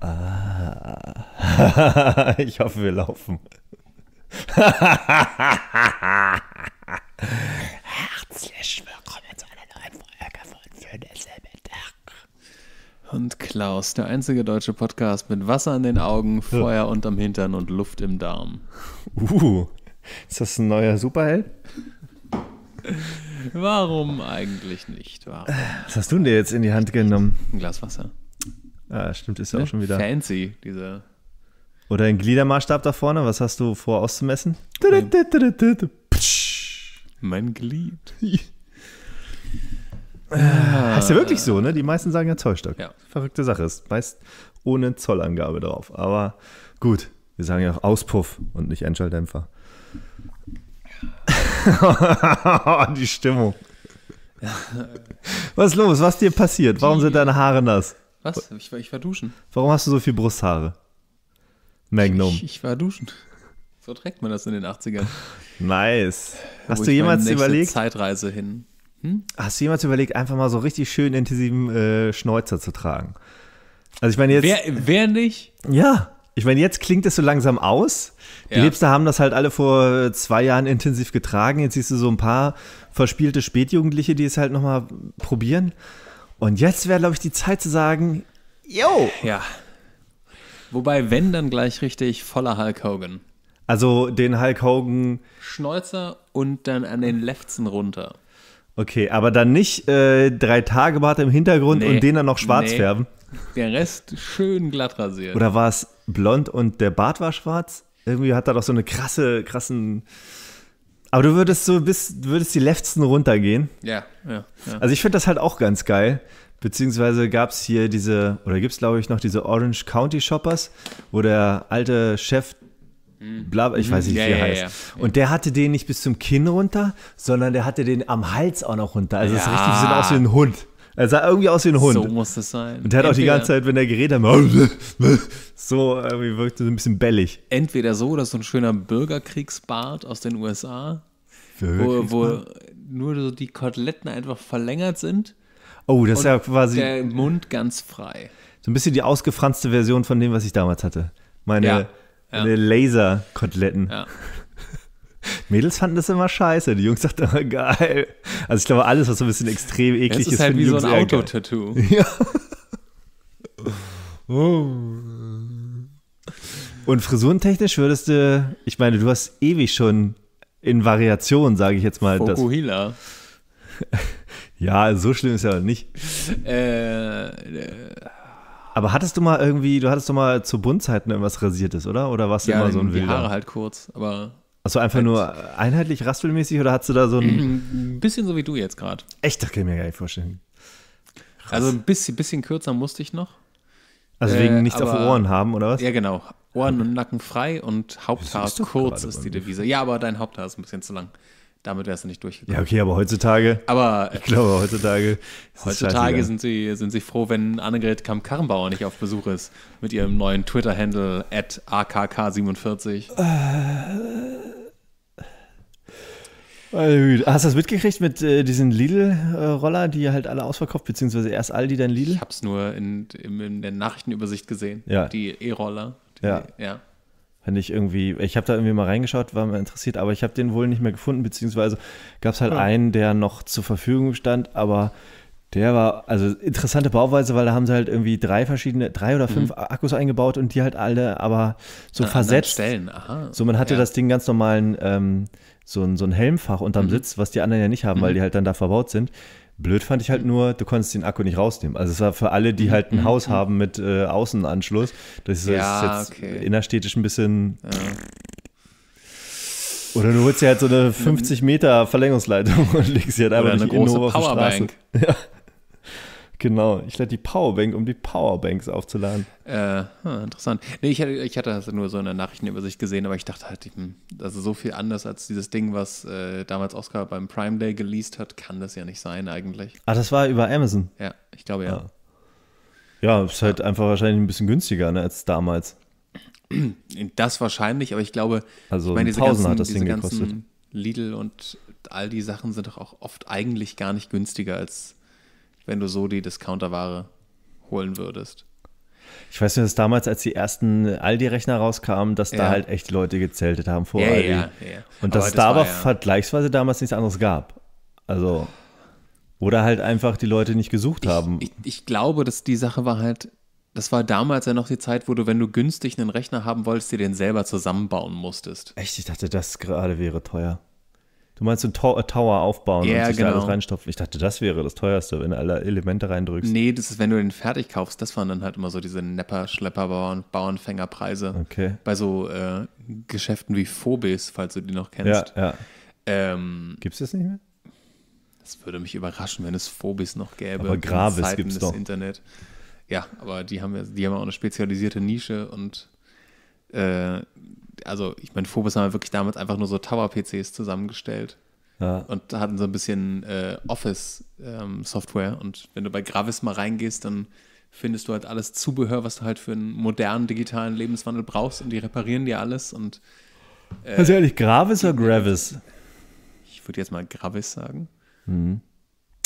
Ah. ich hoffe, wir laufen. Herzlich willkommen zu einer neuen Folge von Für denselben Tag. Und Klaus, der einzige deutsche Podcast mit Wasser in den Augen, Feuer unterm Hintern und Luft im Darm. Uh, ist das ein neuer Superheld? Warum eigentlich nicht? Warum? Was hast du denn dir jetzt in die Hand genommen? Ein Glas Wasser. Ja, ah, stimmt, ist ja ne? auch schon wieder. Fancy, dieser. Oder ein Gliedermaßstab da vorne, was hast du vor auszumessen? Mein, mein Glied. Ah. Heißt ja wirklich so, ne? Die meisten sagen ja Zollstock. Ja. Verrückte Sache. Ist meist ohne Zollangabe drauf. Aber gut, wir sagen ja auch Auspuff und nicht Einschalldämpfer. Die Stimmung. Was ist los? Was ist dir passiert? Warum sind deine Haare nass? Was? Ich war, ich war duschen. Warum hast du so viel Brusthaare? Magnum. Ich, ich war duschen. So trägt man das in den 80ern. Nice. Hast Wo du jemals überlegt? Zeitreise hin. Hm? Hast du jemals überlegt, einfach mal so richtig schön intensiven äh, Schnäuzer zu tragen? Also ich meine jetzt. Wer, wer nicht? Ja. Ich meine, jetzt klingt es so langsam aus. Die ja. Hipster haben das halt alle vor äh, zwei Jahren intensiv getragen. Jetzt siehst du so ein paar verspielte Spätjugendliche, die es halt nochmal probieren. Und jetzt wäre, glaube ich, die Zeit zu sagen, yo! Ja. Wobei, wenn, dann gleich richtig voller Hulk Hogan. Also den Hulk Hogan. Schnäuzer und dann an den Lefzen runter. Okay, aber dann nicht äh, drei Tage Bart im Hintergrund nee, und den dann noch schwarz nee. färben. Der Rest schön glatt rasiert. Oder war es blond und der Bart war schwarz? Irgendwie hat er doch so eine krasse, krassen aber du würdest so bis, würdest die letzten runtergehen. Ja, ja, ja. Also ich finde das halt auch ganz geil. Beziehungsweise gab es hier diese, oder gibt es glaube ich noch diese Orange County Shoppers, wo der alte Chef, mhm. bla, ich weiß nicht, wie er ja, heißt. Ja, Und der hatte den nicht bis zum Kinn runter, sondern der hatte den am Hals auch noch runter. Also das ist richtig, sieht aus wie ein Hund. Er sah irgendwie aus wie ein Hund. So muss das sein. Und der hat auch die ganze Zeit, wenn er geredet hat, so irgendwie wirkte so ein bisschen bellig. Entweder so oder so ein schöner Bürgerkriegsbart aus den USA, wo, wo nur so die Koteletten einfach verlängert sind. Oh, das ist ja quasi. Der Mund ganz frei. So ein bisschen die ausgefranste Version von dem, was ich damals hatte. Meine, ja, ja. meine Laser-Koteletten. Ja. Mädels fanden das immer scheiße. Die Jungs sagten immer geil. Also ich glaube, alles, was so ein bisschen extrem eklig ist. Das ist halt wie Jungs so ein Auto-Tattoo. Ja. Oh. Und frisurentechnisch würdest du, ich meine, du hast ewig schon in Variationen, sage ich jetzt mal. Fokuhila. Das, ja, so schlimm ist ja nicht. Äh, äh, Aber hattest du mal irgendwie, du hattest doch mal zu Bundzeiten irgendwas Rasiertes, oder? Oder warst du ja, immer so ein die Ja, Die Haare halt kurz, aber also einfach nur halt. einheitlich raspelmäßig oder hast du da so ein. Mm, ein bisschen so wie du jetzt gerade. Echt, das kann ich mir gar nicht vorstellen. Krass. Also ein bisschen, bisschen kürzer musste ich noch. Also wegen äh, nichts aber, auf Ohren haben, oder was? Ja, genau. Ohren und Nacken frei und Haupthaar kurz ist die Devise. Ja, aber dein Haupthaar ist ein bisschen zu lang. Damit wärst du nicht durchgekommen. Ja, okay, aber heutzutage. Aber ich glaube, heutzutage. Äh, heutzutage sind sie, sind sie froh, wenn Annegret Kamm-Karrenbauer nicht auf Besuch ist mit ihrem neuen Twitter-Handle at AKK47. Äh, äh hast du das mitgekriegt mit äh, diesen Lidl-Roller, die halt alle ausverkauft, beziehungsweise erst Aldi, dann Lidl? Ich hab's nur in, in, in der Nachrichtenübersicht gesehen. Ja. Die E-Roller. Ja. ja. Wenn ich irgendwie, ich habe da irgendwie mal reingeschaut, war mir interessiert, aber ich habe den wohl nicht mehr gefunden, beziehungsweise gab es halt ja. Ah. einen, der noch zur Verfügung stand, aber der war, also interessante Bauweise, weil da haben sie halt irgendwie drei verschiedene, drei oder fünf mhm. Akkus eingebaut und die halt alle aber so An versetzt. Stellen. Aha. So, man hatte ja. das Ding ganz normalen, ähm, so, ein, so ein Helmfach unterm mhm. Sitz, was die anderen ja nicht haben, mhm. weil die halt dann da verbaut sind. Blöd fand ich halt nur, du konntest den Akku nicht rausnehmen. Also es war für alle, die mhm, halt ein mhm, Haus mhm. haben mit äh, Außenanschluss, das ist ja, jetzt okay. innerstädtisch ein bisschen. Ja. Oder du holst dir halt so eine 50 Meter Verlängerungsleitung und legst sie halt einfach eine große Powerbank. Ja. Genau, ich lade die Powerbank, um die Powerbanks aufzuladen. Äh, hm, interessant. Nee, ich hatte, ich hatte das also nur so in der Nachrichtenübersicht gesehen, aber ich dachte halt, hm, das ist so viel anders als dieses Ding, was äh, damals Oscar beim Prime Day geleased hat, kann das ja nicht sein eigentlich. Ah, das war über Amazon? Ja, ich glaube ja. Ah. Ja, ist halt ja. einfach wahrscheinlich ein bisschen günstiger ne, als damals. Das wahrscheinlich, aber ich glaube, also ich meine, diese ganzen, hat das diese Ding gekostet. Lidl und all die Sachen sind doch auch oft eigentlich gar nicht günstiger als wenn du so die Discounterware holen würdest. Ich weiß nicht, dass damals, als die ersten Aldi-Rechner rauskamen, dass ja. da halt echt Leute gezeltet haben vor ja, Aldi. Ja, Und dass es das da aber vergleichsweise damals nichts anderes gab. Also. Oder halt einfach die Leute nicht gesucht ich, haben. Ich, ich glaube, dass die Sache war halt, das war damals ja noch die Zeit, wo du, wenn du günstig einen Rechner haben wolltest, dir den selber zusammenbauen musstest. Echt? Ich dachte, das gerade wäre teuer. Du meinst so einen to äh, Tower aufbauen yeah, und sich genau. da alles genau. reinstopfen. Ich dachte, das wäre das teuerste, wenn du alle Elemente reindrückst. Nee, das ist, wenn du den fertig kaufst, das waren dann halt immer so diese Nepper, Schlepper, Bauern, Bauernfängerpreise. Okay. Bei so äh, Geschäften wie Phobis, falls du die noch kennst. Ja, ja. Ähm, Gibt es das nicht mehr? Das würde mich überraschen, wenn es Phobis noch gäbe. Aber Gravis gibt es doch. Internet. Ja, aber die haben ja, die haben ja auch eine spezialisierte Nische und äh, also ich meine, Phobos haben wir wirklich damals einfach nur so Tower-PCs zusammengestellt. Ja. Und hatten so ein bisschen äh, Office-Software. Ähm, und wenn du bei Gravis mal reingehst, dann findest du halt alles Zubehör, was du halt für einen modernen digitalen Lebenswandel brauchst. Und die reparieren dir alles. Und, äh, also ehrlich, Gravis oder Gravis? Ich würde jetzt mal Gravis sagen. Mhm.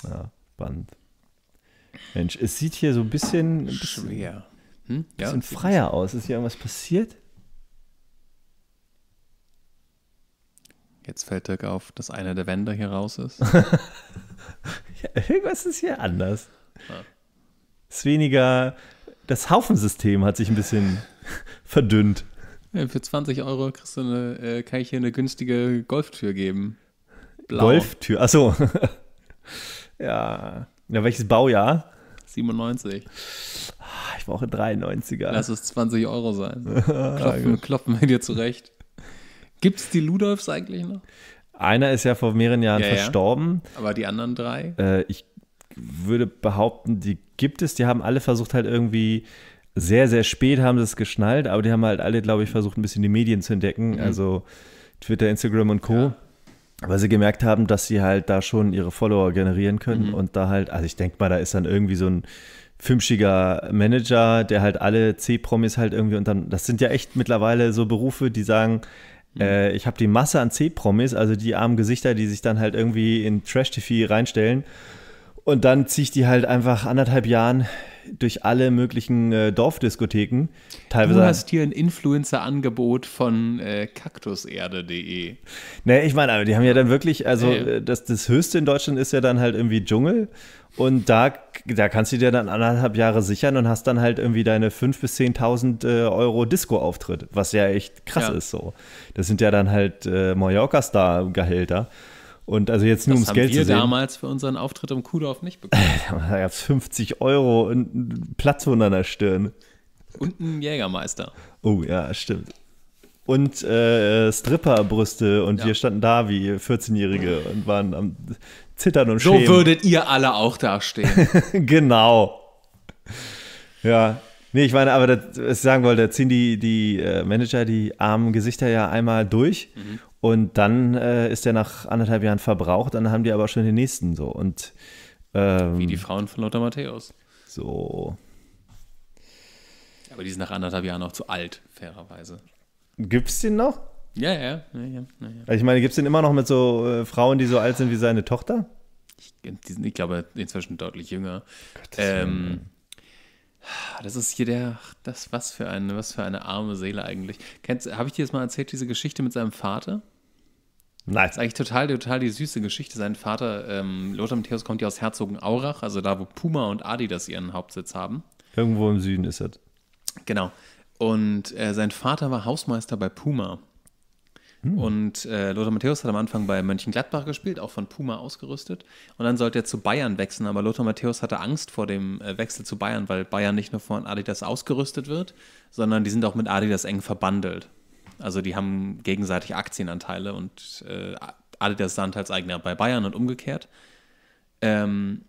Ja, spannend. Mensch, es sieht hier so ein bisschen, ein bisschen schwer. Hm? Bisschen ja, freier aus. Ist hier irgendwas passiert? Jetzt fällt Dirk auf, dass einer der Wände hier raus ist. ja, irgendwas ist hier anders. Ja. Ah. ist weniger, das Haufensystem hat sich ein bisschen verdünnt. Ja, für 20 Euro kriegst du eine, äh, kann ich hier eine günstige Golftür geben. Blau. Golftür, achso. ja. ja, welches Baujahr? 97. Ah, ich brauche 93er. Lass es 20 Euro sein. Klopfen, klopfen wir dir zurecht. Gibt es die Ludolfs eigentlich noch? Einer ist ja vor mehreren Jahren ja, verstorben. Ja. Aber die anderen drei? Äh, ich würde behaupten, die gibt es. Die haben alle versucht, halt irgendwie sehr, sehr spät haben sie es geschnallt, aber die haben halt alle, glaube ich, versucht, ein bisschen die Medien zu entdecken. Mhm. Also Twitter, Instagram und Co. Ja. Weil sie gemerkt haben, dass sie halt da schon ihre Follower generieren können mhm. und da halt, also ich denke mal, da ist dann irgendwie so ein fünfschiger Manager, der halt alle C-Promis halt irgendwie und dann, das sind ja echt mittlerweile so Berufe, die sagen, Mhm. Äh, ich habe die Masse an C-Promis, also die armen Gesichter, die sich dann halt irgendwie in Trash-TV reinstellen. Und dann ziehe ich die halt einfach anderthalb Jahren durch alle möglichen äh, Dorfdiskotheken. Teilweise du hast hier ein Influencer-Angebot von äh, kaktuserde.de. Nee, ich meine, aber die haben ja dann wirklich, also ja. Äh, das, das Höchste in Deutschland ist ja dann halt irgendwie Dschungel. Und da, da kannst du dir dann anderthalb Jahre sichern und hast dann halt irgendwie deine 5.000 bis 10.000 äh, Euro Disco-Auftritt, was ja echt krass ja. ist so. Das sind ja dann halt äh, Mallorca-Star-Gehälter. Und also jetzt nur das ums Geld zu sehen. haben wir damals für unseren Auftritt im Kuhdorf nicht bekommen. da gab es 50 Euro und einen Platz unter der Stirn. Und einen Jägermeister. Oh ja, stimmt und äh, Stripperbrüste und ja. wir standen da wie 14-Jährige und waren am Zittern und so Schämen. So würdet ihr alle auch dastehen. genau. Ja. Nee, ich meine, aber das, was ich sagen wollte, da ziehen die, die äh, Manager die armen Gesichter ja einmal durch mhm. und dann äh, ist der nach anderthalb Jahren verbraucht, dann haben die aber schon den nächsten so. Und, ähm, wie die Frauen von Lothar Matthäus. So. Aber die sind nach anderthalb Jahren auch zu alt, fairerweise. Gibt es den noch? Ja, ja, ja, ja, ja. Also ich meine, gibt es den immer noch mit so äh, Frauen, die so alt sind wie seine Tochter? Ich, die sind, ich glaube, inzwischen deutlich jünger. Gott, ähm, ah, das ist hier der, das was für eine, was für eine arme Seele eigentlich. habe ich dir jetzt mal erzählt diese Geschichte mit seinem Vater? Nein. Das ist eigentlich total, total die süße Geschichte. Sein Vater, ähm, Lothar Matthäus, kommt ja aus Herzogenaurach, also da, wo Puma und Adidas ihren Hauptsitz haben. Irgendwo im Süden ist das. Genau. Und äh, sein Vater war Hausmeister bei Puma. Hm. Und äh, Lothar Matthäus hat am Anfang bei Mönchengladbach gespielt, auch von Puma ausgerüstet. Und dann sollte er zu Bayern wechseln, aber Lothar Matthäus hatte Angst vor dem äh, Wechsel zu Bayern, weil Bayern nicht nur von Adidas ausgerüstet wird, sondern die sind auch mit Adidas eng verbandelt. Also die haben gegenseitig Aktienanteile und äh, Adidas ist Anteilseigner bei Bayern und umgekehrt. Ähm,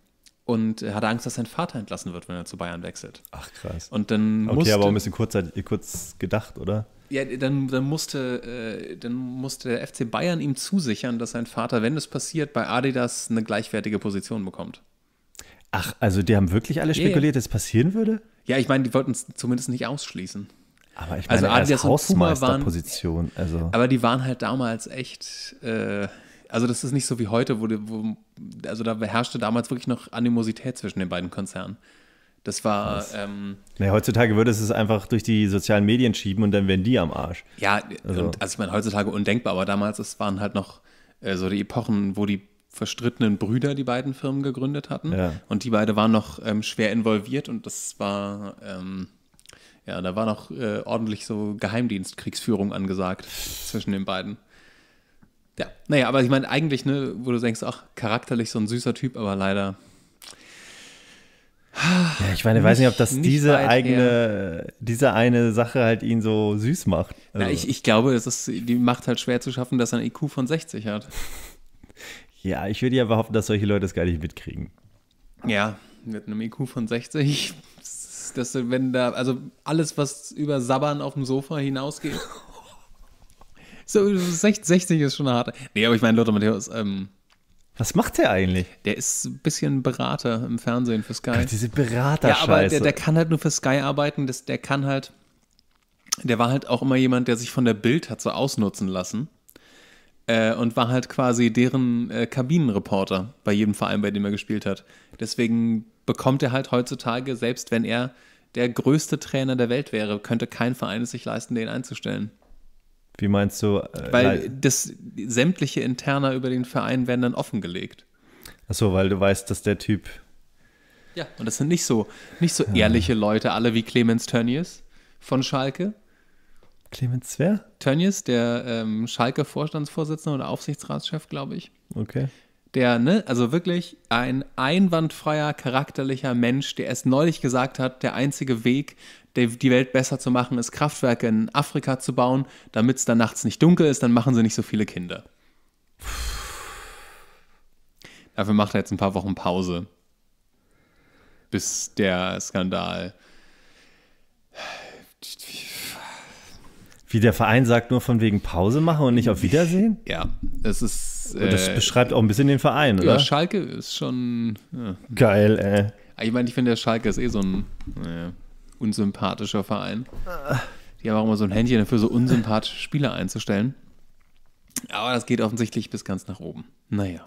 und er hatte Angst, dass sein Vater entlassen wird, wenn er zu Bayern wechselt. Ach krass. Und dann okay, musste, aber auch ein bisschen kurz, äh, kurz gedacht, oder? Ja, dann, dann, musste, äh, dann musste der FC Bayern ihm zusichern, dass sein Vater, wenn es passiert, bei Adidas eine gleichwertige Position bekommt. Ach, also die haben wirklich alle spekuliert, yeah. dass es passieren würde? Ja, ich meine, die wollten es zumindest nicht ausschließen. Aber ich also meine, also Adidas als Hausmeisterposition. Also. Aber die waren halt damals echt, äh, also das ist nicht so wie heute, wo, wo also da herrschte damals wirklich noch Animosität zwischen den beiden Konzernen. Das war. Ähm, naja, heutzutage würde es es einfach durch die sozialen Medien schieben und dann wären die am Arsch. Ja, also, und, also ich meine, heutzutage undenkbar, aber damals es waren halt noch äh, so die Epochen, wo die verstrittenen Brüder die beiden Firmen gegründet hatten. Ja. Und die beiden waren noch ähm, schwer involviert und das war. Ähm, ja, da war noch äh, ordentlich so Geheimdienstkriegsführung angesagt zwischen den beiden. Ja, naja, aber ich meine, eigentlich, ne, wo du denkst, ach, charakterlich so ein süßer Typ, aber leider. Ja, ich meine, ich weiß nicht, ob das nicht diese eigene, eher. diese eine Sache halt ihn so süß macht. Also. Na, ich, ich glaube, es ist, die macht halt schwer zu schaffen, dass er ein IQ von 60 hat. ja, ich würde ja behaupten, dass solche Leute das gar nicht mitkriegen. Ja, mit einem IQ von 60, dass wenn da, also alles, was über Sabbern auf dem Sofa hinausgeht. So, 60 ist schon hart. Nee, aber ich meine, Lothar Matthäus, ähm, was macht der eigentlich? Der ist ein bisschen Berater im Fernsehen für Sky. Gott, diese Berater Ja, aber der, der, kann halt nur für Sky arbeiten. Das, der kann halt, der war halt auch immer jemand, der sich von der Bild hat so ausnutzen lassen. Äh, und war halt quasi deren äh, Kabinenreporter bei jedem Verein, bei dem er gespielt hat. Deswegen bekommt er halt heutzutage, selbst wenn er der größte Trainer der Welt wäre, könnte kein Verein es sich leisten, den einzustellen. Wie meinst du? Äh, weil das sämtliche Interna über den Verein werden dann offengelegt. Achso, weil du weißt, dass der Typ. Ja, und das sind nicht so, nicht so ja. ehrliche ah. Leute, alle wie Clemens Tönnies von Schalke. Clemens wer? Tönnies, der ähm, Schalke Vorstandsvorsitzende oder Aufsichtsratschef, glaube ich. Okay. Der, ne, also wirklich ein einwandfreier, charakterlicher Mensch, der erst neulich gesagt hat, der einzige Weg, die Welt besser zu machen, ist Kraftwerke in Afrika zu bauen, damit es dann nachts nicht dunkel ist, dann machen sie nicht so viele Kinder. Dafür macht er jetzt ein paar Wochen Pause, bis der Skandal. Wie der Verein sagt, nur von wegen Pause machen und nicht auf Wiedersehen? Ja, es ist. Äh, das beschreibt auch ein bisschen den Verein, oder? Ja, Schalke ist schon. Ja. Geil, ey. Ah, ich meine, ich finde, der Schalke ist eh so ein. Naja unsympathischer Verein. Die haben auch immer so ein Händchen dafür, so unsympathische Spieler einzustellen. Aber das geht offensichtlich bis ganz nach oben. Naja.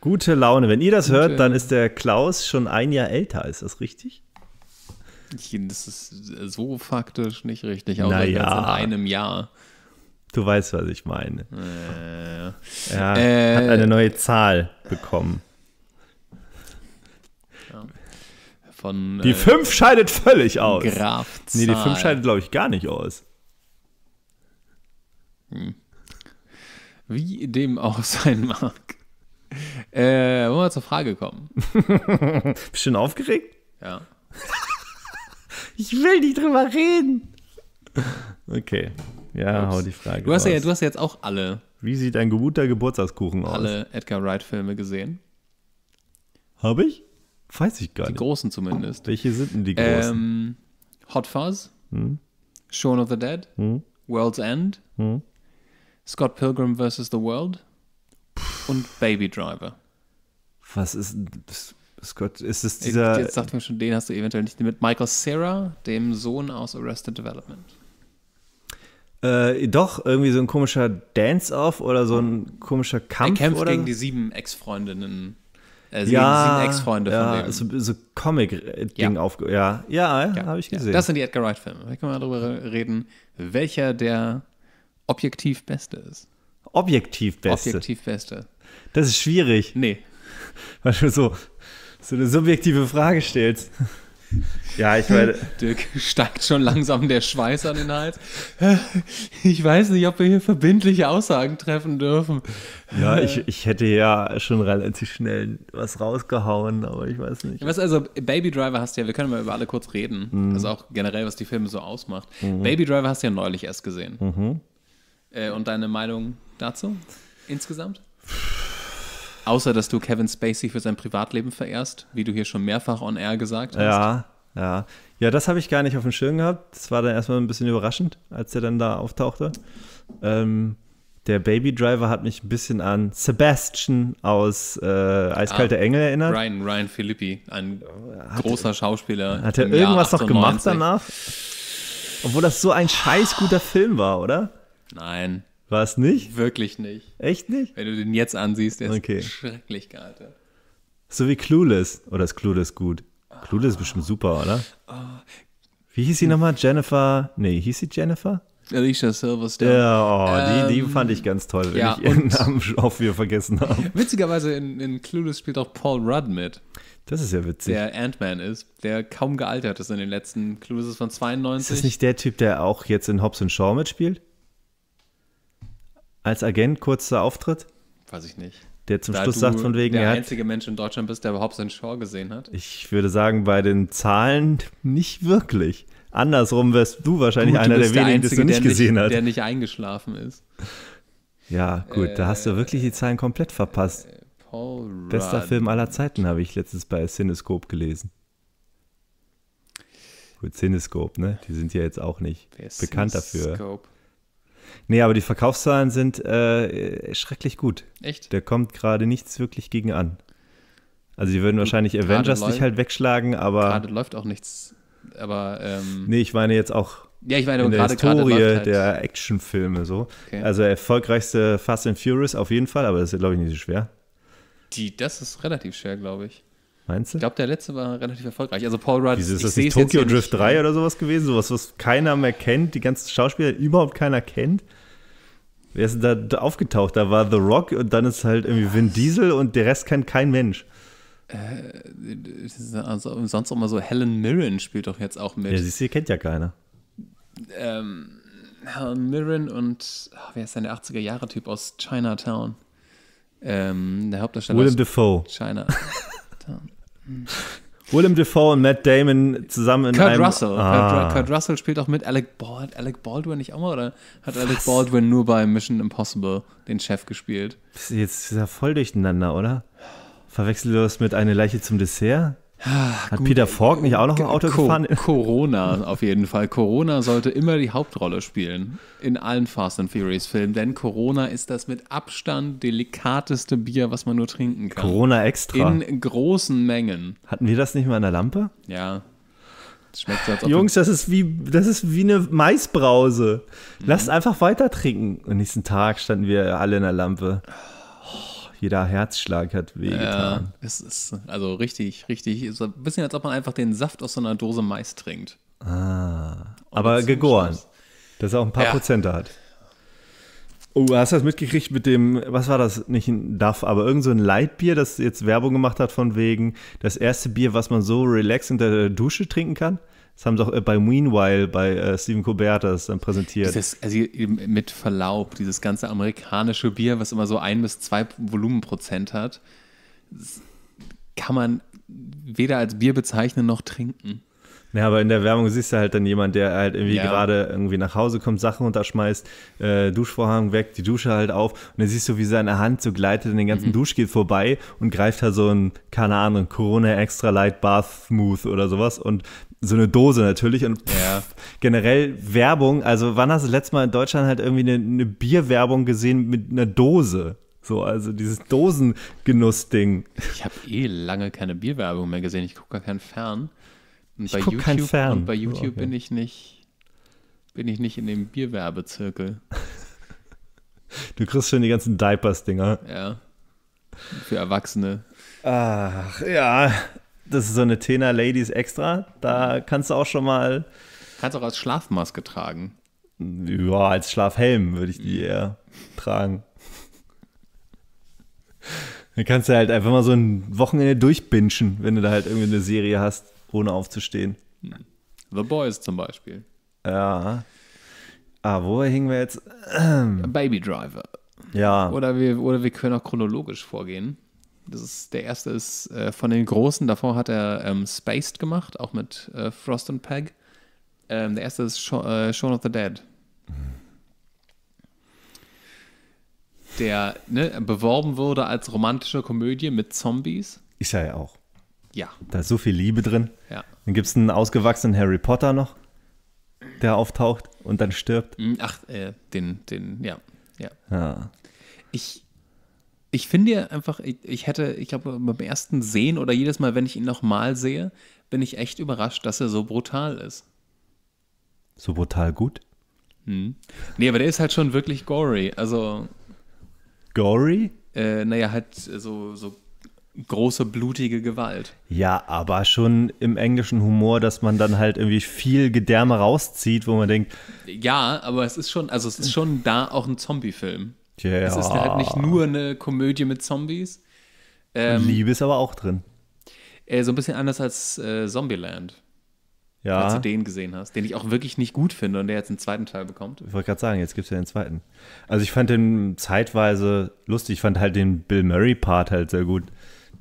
Gute Laune. Wenn ihr das Gute. hört, dann ist der Klaus schon ein Jahr älter. Ist das richtig? Das ist so faktisch nicht richtig, außer naja. in einem Jahr. Du weißt, was ich meine. Äh, er äh, hat eine neue Zahl bekommen. Von, die 5 äh, scheidet völlig aus. Graf Nee, die 5 scheidet, glaube ich, gar nicht aus. Hm. Wie dem auch sein mag. Äh, wollen wir zur Frage kommen? Bist du schon aufgeregt? Ja. ich will nicht drüber reden. Okay. Ja, Ups. hau die Frage. Du hast, raus. ja, du hast ja jetzt auch alle. Wie sieht ein guter Geburtstagskuchen aus? Alle Edgar Wright-Filme gesehen. Habe ich? Weiß ich gar die nicht. Die großen zumindest. Welche sind denn die großen? Ähm, Hot Fuzz, hm? Shaun of the Dead, hm? World's End, hm? Scott Pilgrim vs. The World Puh. und Baby Driver. Was ist Scott? Ist es dieser. Jetzt dachte ich mir schon, den hast du eventuell nicht mit Michael Cera, dem Sohn aus Arrested Development. Äh, doch, irgendwie so ein komischer Dance-Off oder so ein komischer Kampf. Er kämpft gegen so? die sieben Ex-Freundinnen äh, also sie ja, sieben Ex-Freunde ja, von dem. So, so Comic-Ding ja. auf. Ja, ja, ja habe ich gesehen. Das sind die Edgar Wright-Filme. Da können wir darüber reden, welcher der objektiv beste ist. Objektiv beste. Objektiv beste. Das ist schwierig. Nee. Weil du so, so eine subjektive Frage stellst. Ja, ich meine. Dirk steigt schon langsam der Schweiß an den Hals. Äh, ich weiß nicht, ob wir hier verbindliche Aussagen treffen dürfen. Ja, ich, ich hätte ja schon relativ schnell was rausgehauen, aber ich weiß nicht. Was also, Baby Driver hast du ja, wir können mal über alle kurz reden. Mhm. Also auch generell, was die Filme so ausmacht. Mhm. Baby Driver hast du ja neulich erst gesehen. Mhm. Äh, und deine Meinung dazu insgesamt? Puh. Außer, dass du Kevin Spacey für sein Privatleben verehrst, wie du hier schon mehrfach on air gesagt hast. Ja, ja. Ja, das habe ich gar nicht auf dem Schirm gehabt. Das war dann erstmal ein bisschen überraschend, als er dann da auftauchte. Ähm, der Baby Driver hat mich ein bisschen an Sebastian aus äh, Eiskalte ah, Engel erinnert. Ryan, Ryan Philippi, ein hat großer Schauspieler. Hat er irgendwas noch gemacht danach? Obwohl das so ein scheiß guter Film war, oder? Nein. War es nicht? Wirklich nicht. Echt nicht? Wenn du den jetzt ansiehst, der okay. ist schrecklich gealtert. So wie Clueless. Oder ist Clueless gut? Oh. Clueless ist bestimmt super, oder? Oh. Wie hieß sie nochmal? Jennifer? Nee, hieß sie Jennifer? Alicia Silverstone. Ja, oh, ähm, die, fand ich ganz toll, wenn ja, ich ihren Namen auf wir vergessen habe. Witzigerweise in, in Clueless spielt auch Paul Rudd mit. Das ist ja witzig. Der Ant-Man ist, der kaum gealtert ist in den letzten Clueless von 92. Ist das nicht der Typ, der auch jetzt in Hobbs Shaw mitspielt? als Agent kurzer Auftritt? Weiß ich nicht. Der zum da Schluss sagt von wegen, der er hat, einzige Mensch in Deutschland bist, der überhaupt seinen Shaw gesehen hat. Ich würde sagen, bei den Zahlen nicht wirklich. Andersrum wärst du wahrscheinlich gut, einer du der, der wenigen, der du nicht gesehen hat. Der nicht eingeschlafen ist. Ja, gut, äh, da hast du äh, wirklich die Zahlen komplett verpasst. Äh, Paul Rudd. Bester Film aller Zeiten habe ich letztens bei Cinescope gelesen. Gut, Cinescope, ne? Die sind ja jetzt auch nicht bekannt Cinescope? dafür. Nee, aber die Verkaufszahlen sind äh, schrecklich gut. Echt? Der kommt gerade nichts wirklich gegen an. Also die würden wahrscheinlich grade Avengers läuft, dich halt wegschlagen, aber. Gerade läuft auch nichts. Aber. Ähm, nee, ich meine jetzt auch. Ja, ich meine, in der Historie halt. Actionfilme so. Okay. Also erfolgreichste Fast and Furious auf jeden Fall, aber das ist, glaube ich, nicht so schwer. Die, das ist relativ schwer, glaube ich. Meinst du? Ich glaube, der letzte war relativ erfolgreich. Also Paul Rudd. Wieso ist das nicht Tokyo Drift nicht. 3 oder sowas gewesen? Sowas, was keiner mehr kennt, die ganzen Schauspieler überhaupt keiner kennt. Wer ist denn da aufgetaucht? Da war The Rock und dann ist halt irgendwie Vin Diesel und der Rest kennt kein Mensch. Äh, also, sonst auch mal so Helen Mirren spielt doch jetzt auch mit. Ja, sie kennt ja keiner. Ähm, Helen Mirren und oh, wer ist denn der 80er-Jahre-Typ aus Chinatown? Ähm, der Hauptdarsteller William Defoe. China. Willem Dafoe und Matt Damon zusammen in Kurt einem. Russell. Ah. Kurt, Kurt, Russell spielt auch mit. Alec, Bald, Alec Baldwin nicht auch mal? Oder hat Was? Alec Baldwin nur bei Mission Impossible den Chef gespielt? Jetzt ist ja voll durcheinander, oder? Verwechselst du das mit Eine Leiche zum Dessert? Ah, Hat Gut. Peter Falk nicht auch noch ein Auto Co gefahren? Corona auf jeden Fall. Corona sollte immer die Hauptrolle spielen in allen Fast and Furious Filmen, denn Corona ist das mit Abstand delikateste Bier, was man nur trinken kann. Corona extra. In großen Mengen. Hatten wir das nicht mal in der Lampe? Ja. Das schmeckt so, als ob Jungs, das ist wie das ist wie eine Maisbrause. Mhm. Lasst einfach weiter trinken. Und nächsten Tag standen wir alle in der Lampe. Oh. Jeder Herzschlag hat wehgetan. Ja, es ist also richtig, richtig. ist ein bisschen, als ob man einfach den Saft aus so einer Dose Mais trinkt. Ah, aber gegoren. Schluss. Dass er auch ein paar ja. Prozente hat. Oh, hast du das mitgekriegt mit dem, was war das? Nicht ein Duff, aber irgend so ein Lightbier, das jetzt Werbung gemacht hat von wegen das erste Bier, was man so relaxed unter der Dusche trinken kann? Das haben sie auch äh, bei Meanwhile bei äh, Stephen Colbert das dann präsentiert. Dieses, also mit Verlaub, dieses ganze amerikanische Bier, was immer so ein bis zwei Volumenprozent hat, kann man weder als Bier bezeichnen noch trinken. Ja, aber in der Werbung siehst du halt dann jemand, der halt irgendwie ja. gerade irgendwie nach Hause kommt, Sachen unterschmeißt, äh, Duschvorhang weg, die Dusche halt auf und dann siehst du, wie seine Hand so gleitet in den ganzen mhm. Duschgel vorbei und greift halt so ein, keine Ahnung, Corona Extra Light Bath Smooth oder sowas und so eine Dose natürlich und pff, ja. generell Werbung, also wann hast du das letzte Mal in Deutschland halt irgendwie eine, eine Bierwerbung gesehen mit einer Dose? So, also dieses Dosengenuss-Ding. Ich habe eh lange keine Bierwerbung mehr gesehen. Ich gucke gar keinen Fern. Und bei ich gucke kein Fern. Und bei oh, YouTube okay. bin ich nicht, bin ich nicht in dem Bierwerbezirkel. du kriegst schon die ganzen Diapers-Dinger. Ja. Für Erwachsene. Ach, ja. Das ist so eine Tena Ladies extra. Da kannst du auch schon mal. Kannst auch als Schlafmaske tragen. Ja, als Schlafhelm würde ich die eher tragen. Dann kannst du halt einfach mal so ein Wochenende durchbinschen, wenn du da halt irgendwie eine Serie hast ohne aufzustehen. The Boys zum Beispiel. Ja. Ah, wo hingen wir jetzt? Baby Driver. Ja. Oder wir, oder wir können auch chronologisch vorgehen. Das ist, der erste ist äh, von den Großen. Davor hat er ähm, Spaced gemacht, auch mit äh, Frost und Peg. Ähm, der erste ist Shaun, äh, Shaun of the Dead. Der ne, beworben wurde als romantische Komödie mit Zombies. Ist er ja auch. Ja. Da ist so viel Liebe drin. Ja. Dann gibt es einen ausgewachsenen Harry Potter noch, der auftaucht und dann stirbt. Mhm, ach, äh, den, den, ja. Ja. ja. Ich, ich finde ja einfach, ich, ich hätte, ich glaube, beim ersten Sehen oder jedes Mal, wenn ich ihn nochmal sehe, bin ich echt überrascht, dass er so brutal ist. So brutal gut? Hm. Nee, aber der ist halt schon wirklich gory. Also. Gory? Äh, naja, halt so, so große blutige Gewalt. Ja, aber schon im englischen Humor, dass man dann halt irgendwie viel Gedärme rauszieht, wo man denkt. Ja, aber es ist schon, also es ist schon da auch ein Zombie-Film. Ja. Es ist halt nicht nur eine Komödie mit Zombies. Ähm, Liebe ist aber auch drin. Äh, so ein bisschen anders als äh, Zombieland. Ja. Als du den gesehen hast, den ich auch wirklich nicht gut finde und der jetzt einen zweiten Teil bekommt. Ich wollte gerade sagen, jetzt gibt es ja den zweiten. Also ich fand den zeitweise lustig, ich fand halt den Bill Murray-Part halt sehr gut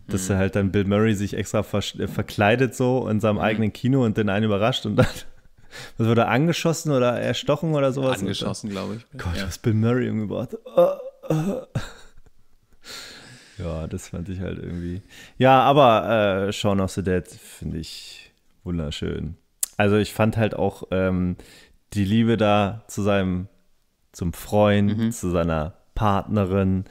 dass er mhm. halt dann Bill Murray sich extra ver äh, verkleidet so in seinem mhm. eigenen Kino und den einen überrascht und dann was wurde angeschossen oder erstochen oder sowas? Angeschossen, glaube ich. Oh Gott, ja. was Bill Murray umgebracht. Gebot. Oh, oh. Ja, das fand ich halt irgendwie. Ja, aber äh, Shaun of the Dead finde ich wunderschön. Also ich fand halt auch ähm, die Liebe da zu seinem, zum Freund, mhm. zu seiner Partnerin,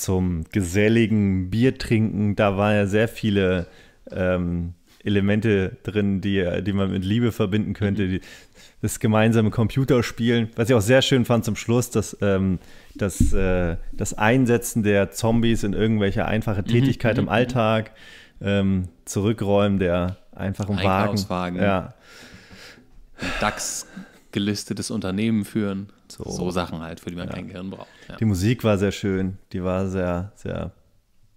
zum geselligen Bier trinken. Da waren ja sehr viele ähm, Elemente drin, die, die man mit Liebe verbinden könnte. Mhm. Die, das gemeinsame Computerspielen, was ich auch sehr schön fand zum Schluss, dass ähm, das, äh, das Einsetzen der Zombies in irgendwelche einfache mhm. Tätigkeit mhm, im Alltag, ähm, Zurückräumen der einfachen Wagen. Ja. DAX gelistetes Unternehmen führen. So, so Sachen halt, für die man ja. kein Gehirn braucht. Ja. Die Musik war sehr schön. Die war sehr, sehr.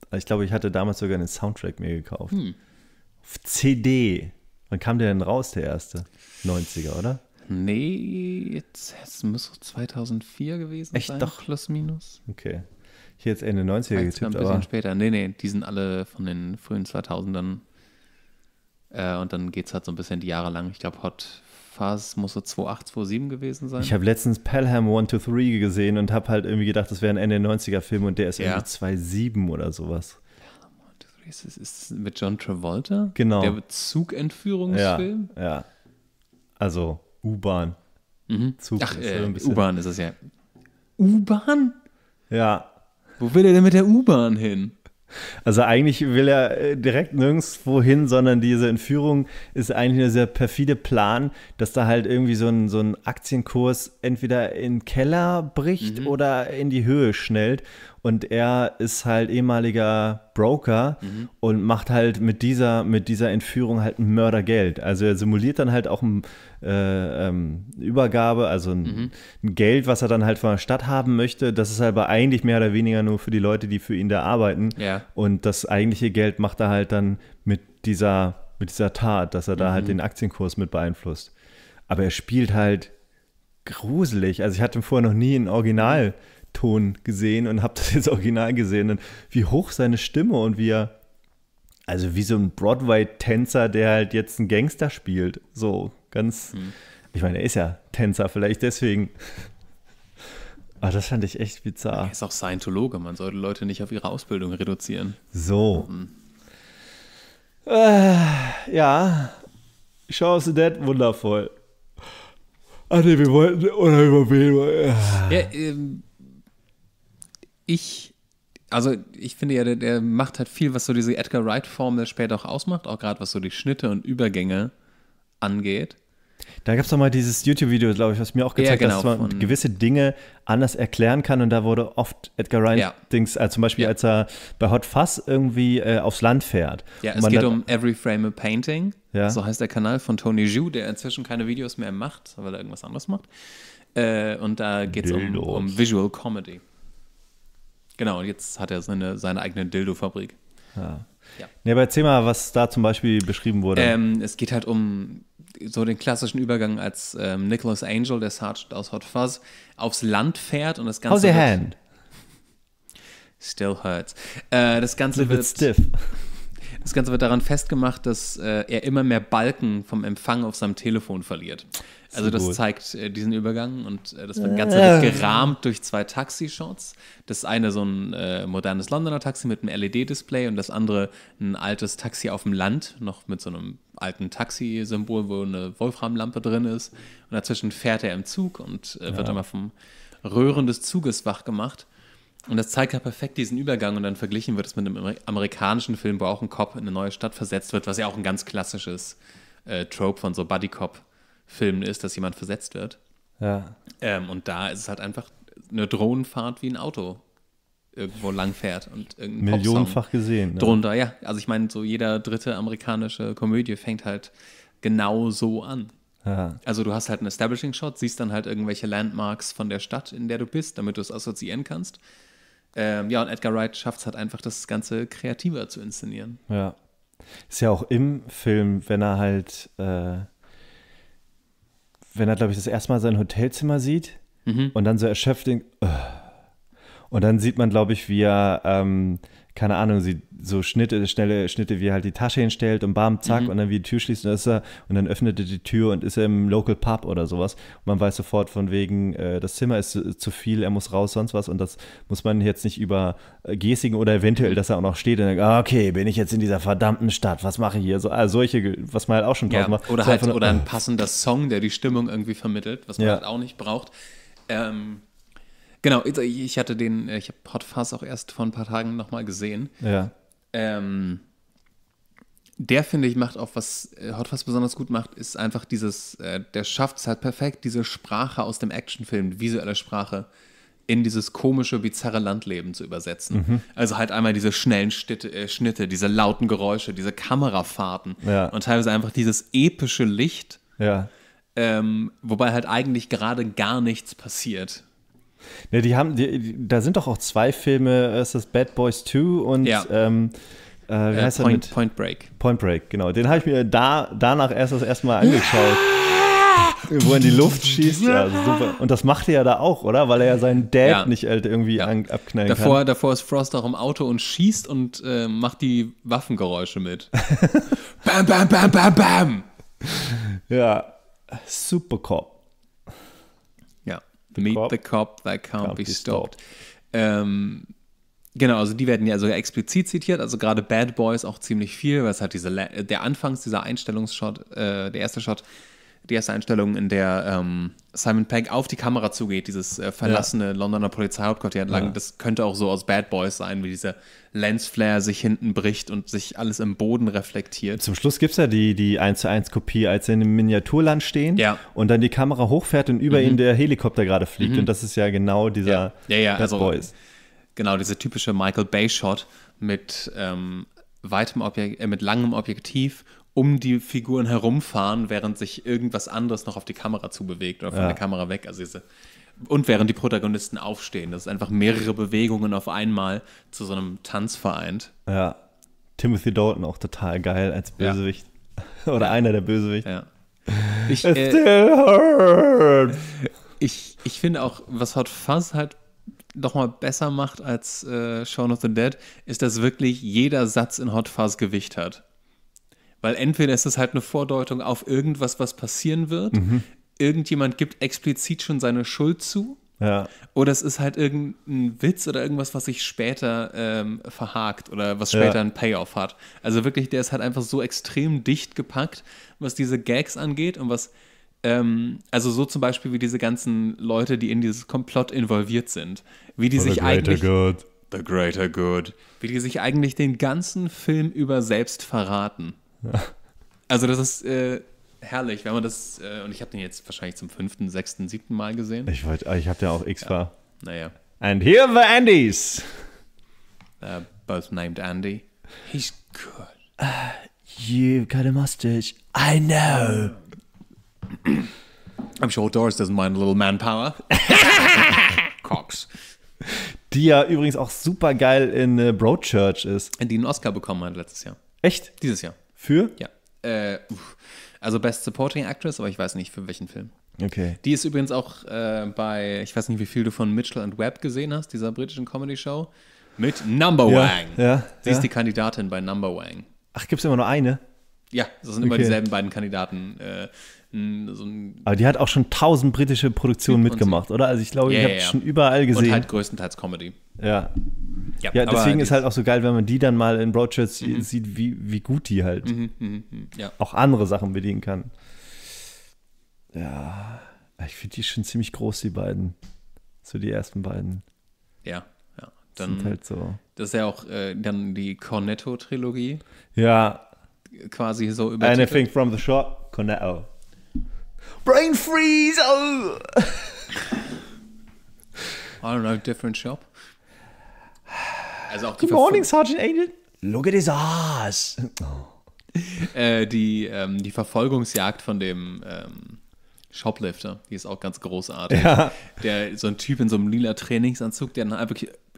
Also ich glaube, ich hatte damals sogar einen Soundtrack mir gekauft. Hm. Auf CD. Wann kam der denn raus, der erste? 90er, oder? Nee, jetzt, jetzt müsste 2004 gewesen Echt, sein. Doch. Plus, minus. Okay. Ich hätte jetzt Ende 90er Eigentlich getippt, ein bisschen aber später. Nee, nee, die sind alle von den frühen 2000ern. Äh, und dann geht es halt so ein bisschen die Jahre lang. Ich glaube, Hot Phases muss so 2008, 2007 gewesen sein. Ich habe letztens Pelham 123 gesehen und habe halt irgendwie gedacht, das wäre ein Ende 90er Film und der ist ja. irgendwie 2007 oder sowas. Pelham 123 ist, das, ist das mit John Travolta? Genau. Der Zugentführungsfilm? Ja, ja. Also U-Bahn. Mhm. Zug Ach, äh, U-Bahn ist es ja. U-Bahn? Ja. Wo will er denn mit der U-Bahn hin? Also eigentlich will er äh, direkt nirgends wohin, sondern diese Entführung ist eigentlich ein sehr perfide Plan, dass da halt irgendwie so ein, so ein Aktienkurs entweder in den Keller bricht mhm. oder in die Höhe schnellt und er ist halt ehemaliger Broker mhm. und macht halt mit dieser, mit dieser Entführung halt ein Mördergeld. Also er simuliert dann halt auch eine äh, ähm, Übergabe, also ein, mhm. ein, Geld, was er dann halt von der Stadt haben möchte. Das ist aber eigentlich mehr oder weniger nur für die Leute, die für ihn da arbeiten. Ja. Und das eigentliche Geld macht er halt dann mit dieser, mit dieser Tat, dass er da halt mhm. halt den Aktienkurs mit beeinflusst. Aber er spielt halt gruselig. Also ich hatte vorher noch nie ein Original. Mhm Ton gesehen und habe das jetzt original gesehen und wie hoch seine Stimme und wie er, also wie so ein Broadway-Tänzer, der halt jetzt ein Gangster spielt. So ganz, mhm. ich meine, er ist ja Tänzer, vielleicht deswegen. Aber ah, das fand ich echt bizarr. Er ist auch Scientologe, man sollte Leute nicht auf ihre Ausbildung reduzieren. So. Mhm. Äh, ja, Show of the Dead, wundervoll. Ach nee, wir wollten, oder über wen? Ja, ah. ähm, ich, also ich finde ja, der, der macht halt viel, was so diese Edgar Wright-Formel später auch ausmacht, auch gerade was so die Schnitte und Übergänge angeht. Da gab es doch mal dieses YouTube-Video, glaube ich, was mir auch gezeigt ja, genau, hat, dass man gewisse Dinge anders erklären kann. Und da wurde oft Edgar Wright ja. Dings, also zum Beispiel, ja. als er bei Hot Fuzz irgendwie äh, aufs Land fährt. Ja, es geht um Every Frame a Painting. Ja. So heißt der Kanal von Tony Zhu, der inzwischen keine Videos mehr macht, weil er irgendwas anderes macht. Äh, und da geht es um, um Visual Comedy. Genau, und jetzt hat er seine, seine eigene Dildo-Fabrik. Ja. Ah. Ja. Nee, aber erzähl mal, was da zum Beispiel beschrieben wurde. Ähm, es geht halt um so den klassischen Übergang, als ähm, Nicholas Angel, der Sergeant aus Hot Fuzz, aufs Land fährt und das Ganze. How's your hand? Still hurts. Äh, das Ganze wird. stiff. Das Ganze wird daran festgemacht, dass äh, er immer mehr Balken vom Empfang auf seinem Telefon verliert. Also das zeigt äh, diesen Übergang und äh, das wird ganz gerahmt durch zwei Taxi-Shots. Das eine so ein äh, modernes Londoner Taxi mit einem LED-Display und das andere ein altes Taxi auf dem Land, noch mit so einem alten Taxi-Symbol, wo eine Wolframlampe drin ist. Und dazwischen fährt er im Zug und äh, wird ja. immer vom Röhren des Zuges wach gemacht. Und das zeigt ja perfekt diesen Übergang und dann verglichen wird es mit einem amerikanischen Film, wo auch ein Cop in eine neue Stadt versetzt wird, was ja auch ein ganz klassisches äh, Trope von so Buddy-Cop-Filmen ist, dass jemand versetzt wird. Ja. Ähm, und da ist es halt einfach eine Drohnenfahrt wie ein Auto irgendwo langfährt und irgendein Millionenfach gesehen. Ne? Drunter, ja. Also ich meine, so jeder dritte amerikanische Komödie fängt halt genau so an. Ja. Also du hast halt einen Establishing Shot, siehst dann halt irgendwelche Landmarks von der Stadt, in der du bist, damit du es assoziieren kannst. Ähm, ja, und Edgar Wright schafft es halt einfach, das Ganze kreativer zu inszenieren. Ja. Ist ja auch im Film, wenn er halt, äh, wenn er, glaube ich, das erste Mal sein Hotelzimmer sieht mhm. und dann so erschöpft denkt, uh, und dann sieht man, glaube ich, wie er ähm, keine Ahnung, sie so Schnitte, schnelle Schnitte, wie er halt die Tasche hinstellt und bam, zack, mhm. und dann wie die Tür schließt und, ist er, und dann öffnet er die Tür und ist er im Local Pub oder sowas. Und man weiß sofort von wegen, äh, das Zimmer ist zu, äh, zu viel, er muss raus, sonst was. Und das muss man jetzt nicht über äh, oder eventuell, dass er auch noch steht und denkt, ah, okay, bin ich jetzt in dieser verdammten Stadt, was mache ich hier? So, ah, solche, was man halt auch schon drauf ja, macht. Oder, so halt, von, oder ein passender Song, der die Stimmung irgendwie vermittelt, was man ja. halt auch nicht braucht. Ähm, Genau, ich hatte den, äh, ich habe Hot Fuzz auch erst vor ein paar Tagen nochmal gesehen. Ja. Ähm, der finde ich macht auch was äh, Hot Fuzz besonders gut macht, ist einfach dieses, äh, der schafft es halt perfekt, diese Sprache aus dem Actionfilm, visuelle Sprache, in dieses komische, bizarre Landleben zu übersetzen. Mhm. Also halt einmal diese schnellen Schnitte, äh, Schnitte, diese lauten Geräusche, diese Kamerafahrten ja. und teilweise einfach dieses epische Licht. Ja. Ähm, wobei halt eigentlich gerade gar nichts passiert. Ne, die haben, die, da sind doch auch zwei Filme, es äh, ist Bad Boys 2 und ja. ähm, äh, wie äh, heißt äh, Point, Point Break. Point Break, genau. Den habe ich mir da, danach erst das erste Mal angeschaut. wo er in die Luft schießt. Ja, super. Und das macht er ja da auch, oder? Weil er ja seinen Dad ja. nicht halt irgendwie ja. abknallen davor, kann. Davor ist Frost auch im Auto und schießt und äh, macht die Waffengeräusche mit. bam, bam, bam, bam, bam. Ja, Supercop. Meet cop. the cop that can't, can't be stopped. stopped. Ähm, genau, also die werden ja sogar explizit zitiert, also gerade Bad Boys auch ziemlich viel, weil es hat diese, äh, der Anfangs, dieser Einstellungsshot, äh, der erste Shot, die erste Einstellung, in der ähm, Simon Pegg auf die Kamera zugeht, dieses äh, verlassene ja. Londoner Polizeihauptquartier entlang. Ja. Das könnte auch so aus Bad Boys sein, wie dieser Lensflare sich hinten bricht und sich alles im Boden reflektiert. Zum Schluss gibt es ja die, die 1 zu 1 Kopie, als sie in einem Miniaturland stehen ja. und dann die Kamera hochfährt und über mhm. ihnen der Helikopter gerade fliegt. Mhm. Und das ist ja genau dieser Bad also, Boys. Genau, dieser typische Michael Bay-Shot mit ähm, weitem Objekt, äh, mit langem Objektiv um die Figuren herumfahren, während sich irgendwas anderes noch auf die Kamera zubewegt oder von ja. der Kamera weg. Also diese, und während die Protagonisten aufstehen. Das ist einfach mehrere Bewegungen auf einmal zu so einem Tanz vereint. Ja. Timothy Dalton auch total geil als Bösewicht. Ja. Oder einer der Bösewicht. Ja. Ich, It äh, still hurt. Ich, ich finde auch, was Hot Fuzz halt noch mal besser macht als äh, Shaun of the Dead, ist, dass wirklich jeder Satz in Hot Fuzz Gewicht hat. Weil entweder ist es halt eine Vordeutung auf irgendwas, was passieren wird. Mhm. Irgendjemand gibt explizit schon seine Schuld zu. Ja. Oder es ist halt irgendein Witz oder irgendwas, was sich später ähm, verhakt oder was später ja. einen Payoff hat. Also wirklich, der ist halt einfach so extrem dicht gepackt, was diese Gags angeht und was, ähm, also so zum Beispiel wie diese ganzen Leute, die in dieses Komplott involviert sind, wie die For sich eigentlich. Good. The greater good. Wie die sich eigentlich den ganzen Film über selbst verraten. Also das ist äh, herrlich, wenn man das, äh, und ich habe den jetzt wahrscheinlich zum fünften, sechsten, siebten Mal gesehen. Ich wollte, ich habe den auch x-fach. Ja. Naja. And here are the Andys. Uh, both named Andy. He's good. Uh, ah, you've got a mustache. I know. I'm sure Doris doesn't mind a little manpower. Cox. Die ja übrigens auch super geil in äh, Broadchurch ist. Die einen Oscar bekommen hat letztes Jahr. Echt? Dieses Jahr. Für? Ja. Äh, also Best Supporting Actress, aber ich weiß nicht für welchen Film. Okay. Die ist übrigens auch äh, bei, ich weiß nicht, wie viel du von Mitchell und Webb gesehen hast, dieser britischen Comedy-Show, mit Number ja, Wang. Ja, Sie ja. ist die Kandidatin bei Number Wang. Ach, gibt es immer nur eine? Ja, das sind okay. immer dieselben beiden Kandidaten. Äh, so ein Aber die hat auch schon tausend britische Produktionen mitgemacht, oder? Also ich glaube, ja, ich habe ja, schon überall gesehen. Und halt größtenteils Comedy. Ja. Ja, ja deswegen ist halt auch so geil, wenn man die dann mal in Broadchurch mhm. sieht, wie, wie gut die halt mhm, mh, mh, ja. auch andere Sachen bedienen kann. Ja, ich finde die schon ziemlich groß, die beiden. So die ersten beiden. Ja, ja. Dann, Sind halt so. Das ist ja auch äh, dann die Cornetto-Trilogie. Ja. Quasi so über. Anything from the shop, Cornetto. Brain freeze! Oh. I don't know, different shop. Also auch die Good morning, Sergeant Angel. Look at his ass. Oh. Äh, die, ähm, die Verfolgungsjagd von dem ähm, Shoplifter, die ist auch ganz großartig. Ja. Der, so ein Typ in so einem lila Trainingsanzug, der dann einfach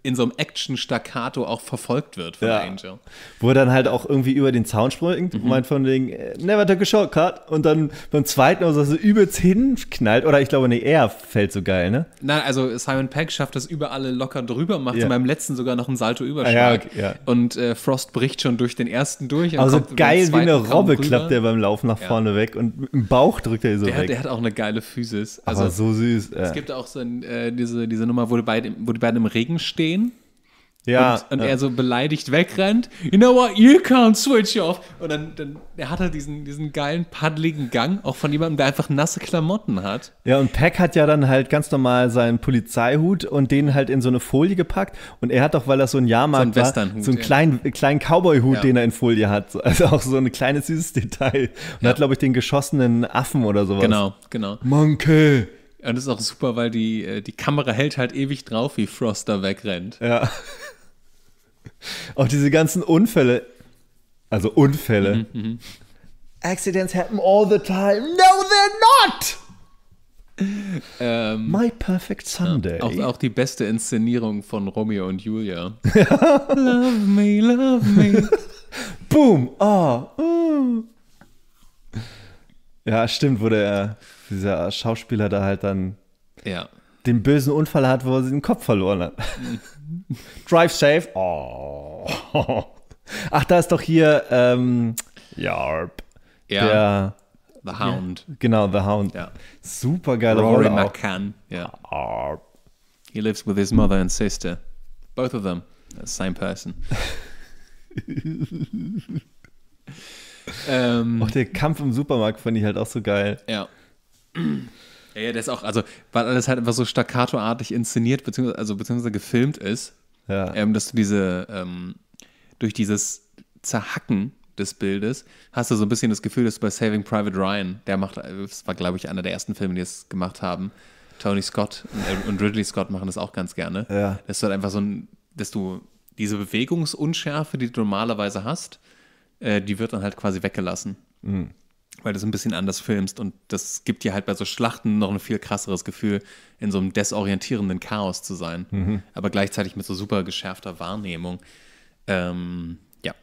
in so einem Action-Staccato auch verfolgt wird von ja. Angel. Wo er dann halt auch irgendwie über den Zaun springt mhm. und meint von wegen, äh, never took a shortcut. Und dann beim zweiten also so übelst hinknallt. Oder ich glaube, nee, er fällt so geil, ne? Nein, also Simon Peck schafft das über alle locker drüber, macht ja. meinem letzten sogar noch einen Salto-Überschlag. Ah ja, okay, ja. Und äh, Frost bricht schon durch den ersten durch. Also geil wie eine Robbe klappt er beim Laufen nach vorne weg und im Bauch drückt er so der, weg. Der hat auch eine geile Physis. Also, Aber so süß. Es äh. gibt auch so ein, äh, diese, diese Nummer, wo die, beiden, wo die beiden im Regen stehen sehen. Ja. Und, und ja. er so beleidigt wegrennt. You know what? You can't switch off. Und dann, dann er hat er halt diesen, diesen geilen, paddeligen Gang, auch von jemandem, der einfach nasse Klamotten hat. Ja, und Peck hat ja dann halt ganz normal seinen Polizeihut und den halt in so eine Folie gepackt. Und er hat doch, weil er so ein Jahrmarkt so ein war, so einen ja. kleinen, kleinen Cowboy-Hut, ja. den er in Folie hat. Also auch so ein kleines, süßes Detail. Und ja. hat, glaube ich, den geschossenen Affen oder sowas. Genau, genau. Monkey! Und das ist auch super, weil die, äh, die Kamera hält halt ewig drauf, wie Frost da wegrennt. Ja. Auch diese ganzen Unfälle. Also Unfälle. Mhm, mhm. Accidents happen all the time. No, they're not! Ähm, My Perfect Sunday. Ja, auch, auch, die beste Inszenierung von Romeo und Julia. love me, love me. Boom! Oh. Uh. Ja, stimmt, wurde er dieser Schauspieler da halt dann ja. den bösen Unfall hat, wo er den Kopf verloren hat. Drive safe. Oh. Ach, da ist doch hier ähm, Yarp. Ja. Der, The Hound. Ja, genau, The Hound. Ja. Super geile Rory Rolle. McCann. Ja. Yarp. He lives with his mother and sister. Both of them. The same person. ähm, auch der Kampf im Supermarkt fand ich halt auch so geil. Ja. Ja, ja, der ist auch, also, weil alles halt einfach so staccatoartig inszeniert, beziehungsweise, also, beziehungsweise gefilmt ist, ja. ähm, dass du diese, ähm, durch dieses Zerhacken des Bildes hast du so ein bisschen das Gefühl, dass du bei Saving Private Ryan, der macht, das war, glaube ich, einer der ersten Filme, die es gemacht haben. Tony Scott und, äh, und Ridley Scott machen das auch ganz gerne. Ja. Dass du halt einfach so ein, dass du diese Bewegungsunschärfe, die du normalerweise hast, äh, die wird dann halt quasi weggelassen. Mhm weil du es ein bisschen anders filmst und das gibt dir halt bei so Schlachten noch ein viel krasseres Gefühl, in so einem desorientierenden Chaos zu sein, mhm. aber gleichzeitig mit so super geschärfter Wahrnehmung. Ähm, ja.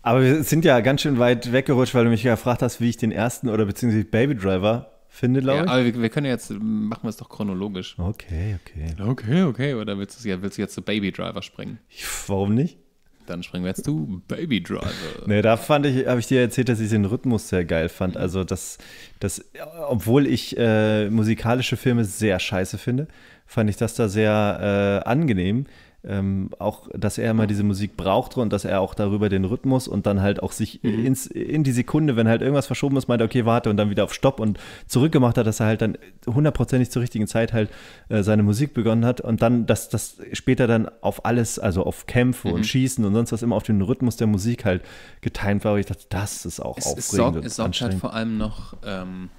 Aber wir sind ja ganz schön weit weggerutscht, weil du mich gefragt hast, wie ich den ersten oder beziehungsweise Baby Driver finde, glaube ja, Aber wir, wir, können jetzt, machen wir es doch chronologisch. Okay, okay. Okay, okay. Oder willst du, willst du jetzt zu Baby Driver springen? Warum nicht? Dann springen wir jetzt zu Baby Driver. Nee, da fand ich, habe ich dir erzählt, dass ich den Rhythmus sehr geil fand. Mhm. Also, dass, dass obwohl ich äh, musikalische Filme sehr scheiße finde, fand ich das da sehr äh, angenehm ähm, auch, dass er immer diese Musik brauchte und dass er auch darüber den Rhythmus und dann halt auch sich mhm. ins, in die Sekunde, wenn halt irgendwas verschoben ist, meinte, okay, warte und dann wieder auf Stopp und zurückgemacht hat, dass er halt dann hundertprozentig zur richtigen Zeit halt äh, seine Musik begonnen hat und dann, dass das später dann auf alles, also auf Kämpfe mhm. und Schießen und sonst was immer auf den Rhythmus der Musik halt getimt war. Aber ich dachte, das ist auch es, aufregend. Es sorgt, und es sorgt halt vor allem noch. Ähm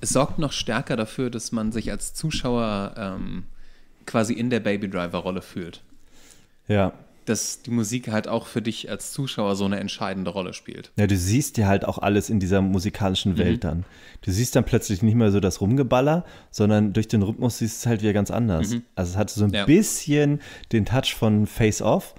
es sorgt noch stärker dafür, dass man sich als Zuschauer ähm, quasi in der Baby Driver-Rolle fühlt. Ja. Dass die Musik halt auch für dich als Zuschauer so eine entscheidende Rolle spielt. Ja, du siehst ja halt auch alles in dieser musikalischen mhm. Welt mhm. dann. Du siehst dann plötzlich nicht mehr so das Rumgeballer, sondern durch den Rhythmus siehst du es halt wieder ganz anders. Mhm. Also es hatte so ein ja. bisschen den Touch von Face Off,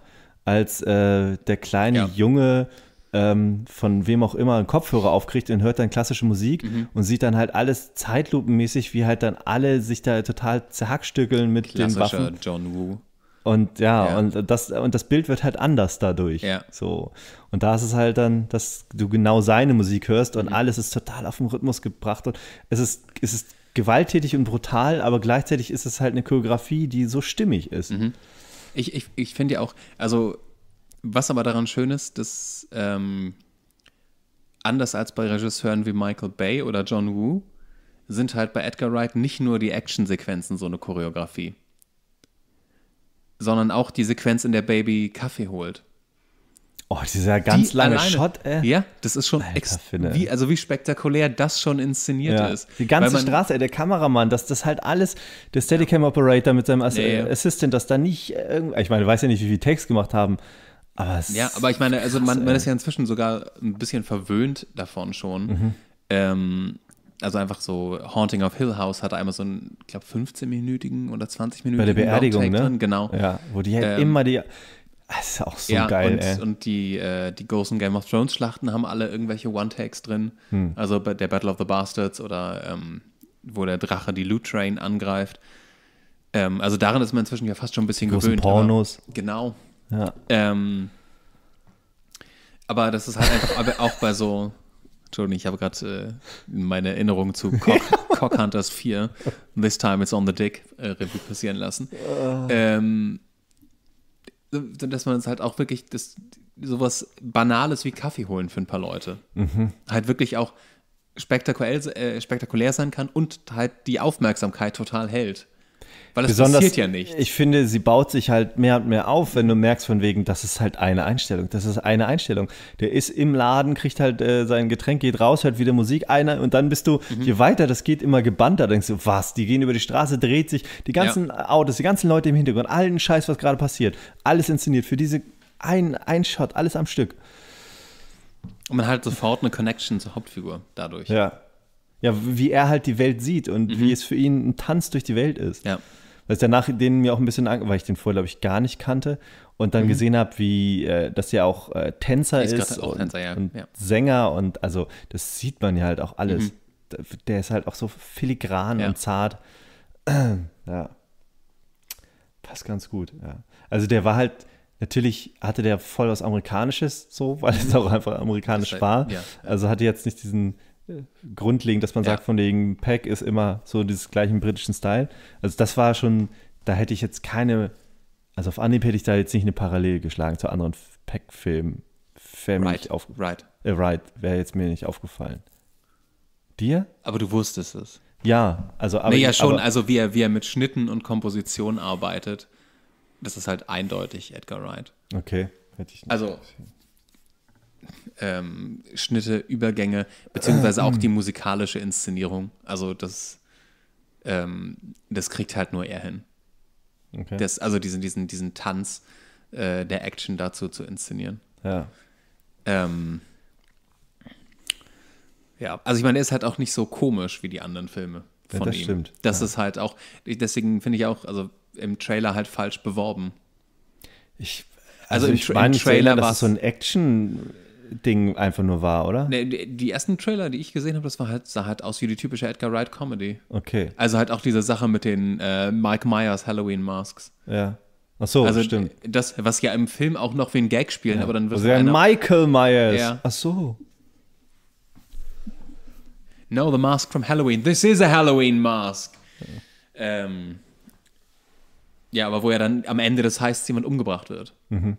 als äh, der kleine ja. Junge ähm, von wem auch immer einen Kopfhörer aufkriegt und hört dann klassische Musik mhm. und sieht dann halt alles zeitlupenmäßig, wie halt dann alle sich da total zerhackstückeln mit dem den Waffen. John Woo. Und ja, ja, Und, das, und das Bild wird halt anders dadurch. Ja. So. Und da ist es halt dann, dass du genau seine Musik hörst und mhm. alles ist total auf den Rhythmus gebracht. Und es ist, es ist gewalttätig und brutal, aber gleichzeitig ist es halt eine Choreografie, die so stimmig ist. Mhm. Ich, ich, ich finde ja auch, also was aber daran schön ist, dass ähm, anders als bei Regisseuren wie Michael Bay oder John Woo, sind halt bei Edgar Wright nicht nur die Actionsequenzen so eine Choreografie, sondern auch die Sequenz, in der Baby Kaffee holt. Oh, dieser ganz die lange alleine, Shot, ey. Ja, das ist schon Alter, wie, also wie spektakulär das schon inszeniert ja, ist. Die ganze man, Straße, ey, der Kameramann, dass das halt alles, der Steadicam Operator mit seinem Ass nee. Assistant, dass da nicht, ich meine, weiß ja nicht, wie viel Text gemacht haben, aber ja, aber ich meine, also krass, man, man, ist ja inzwischen sogar ein bisschen verwöhnt davon schon. Mhm. Ähm, also einfach so Haunting of Hill House hatte einmal so einen, ich glaube, 15-minütigen oder 20-minütigen. Bei der Beerdigung, ne? Drin, genau. Ja, wo die halt ähm, immer die. Das ist auch so ja, geil, und, ey. und die, äh, die Ghost Game of Thrones Schlachten haben alle irgendwelche One-Tags drin. Hm. Also der Battle of the Bastards oder ähm, wo der Drache die Loot Train angreift. Ähm, also daran ist man inzwischen ja fast schon ein bisschen die gewöhnt. Pornos. genau, ja. Ähm, aber das ist halt einfach auch bei so. Entschuldigung, ich habe gerade äh, meine Erinnerung zu Cock, Hunters 4, This Time It's on the Dick, äh, Revue passieren lassen. Ah. Ähm, dass man es halt auch wirklich, das, sowas Banales wie Kaffee holen für ein paar Leute. Mhm. Halt wirklich auch spektakulär, äh, spektakulär sein kann und halt die Aufmerksamkeit total hält. Weil das Besonders, passiert ja nicht. Ich finde, sie baut sich halt mehr und mehr auf, wenn du merkst von wegen, das ist halt eine Einstellung, das ist eine Einstellung. Der ist im Laden, kriegt halt äh, sein Getränk, geht raus, hört wieder Musik einer und dann bist du, mhm. je weiter, das geht immer gebannter, denkst du, was, die gehen über die Straße, dreht sich, die ganzen ja. Autos, die ganzen Leute im Hintergrund, allen Scheiß, was gerade passiert, alles inszeniert für diese ein, ein Shot, alles am Stück. Und man hat sofort eine Connection zur Hauptfigur dadurch. Ja. Ja, wie er halt die Welt sieht und mhm. wie es für ihn ein Tanz durch die Welt ist. Ja. Dass ich danach den mir auch ein bisschen, weil ich den vorher, glaube ich, gar nicht kannte und dann mhm. gesehen habe, wie, äh, dass er auch äh, Tänzer ist, ist auch und, Tänzer, ja. und ja. Sänger und also das sieht man ja halt auch alles. Mhm. Der ist halt auch so filigran ja. und zart. ja. Passt ganz gut, ja. Also der war halt, natürlich hatte der voll was Amerikanisches so, weil es mhm. auch einfach amerikanisch war. Also hatte jetzt nicht diesen grundlegend, dass man ja. sagt, von wegen Pack ist immer so dieses gleichen britischen Style. Also das war schon, da hätte ich jetzt keine, also auf Anhieb hätte ich da jetzt nicht eine Parallele geschlagen zu anderen Pack-Filmen. Right, auf, right. Äh, right, wäre jetzt mir nicht aufgefallen. Dir? Aber du wusstest es. Ja, also aber. Nee, ja schon, aber, also wie er, wie er mit Schnitten und Komposition arbeitet, das ist halt eindeutig Edgar Wright. Okay, hätte ich nicht. Also, gesehen ähm, Schnitte, Übergänge, beziehungsweise auch die musikalische Inszenierung. Also das, ähm, das kriegt halt nur er hin. Okay. Das, also diesen, diesen, diesen Tanz äh, der Action dazu zu inszenieren. Ja. Ähm, ja, also ich meine, er ist halt auch nicht so komisch wie die anderen Filme von ja, das ihm. Stimmt. Das ja. ist halt auch, deswegen finde ich auch, also im Trailer halt falsch beworben. Ich, also, also im, ich meine, Trailer war es so ein Action Ding einfach nur war, oder? Nee, die ersten Trailer, die ich gesehen habe, das war halt, sah halt aus wie die typische Edgar Wright Comedy. Okay. Also halt auch diese Sache mit den äh, Mike Myers Halloween Masks. Ja. Ach so, also stimmt. Das, was ja im Film auch noch wie ein Gag spielen, ja. aber dann wird also einer, Michael Myers. Ja. Ach so. No, the mask from Halloween. This is a Halloween mask. Ja. Ähm, ja, aber wo ja dann am Ende des heißt, jemand umgebracht wird. Mhm.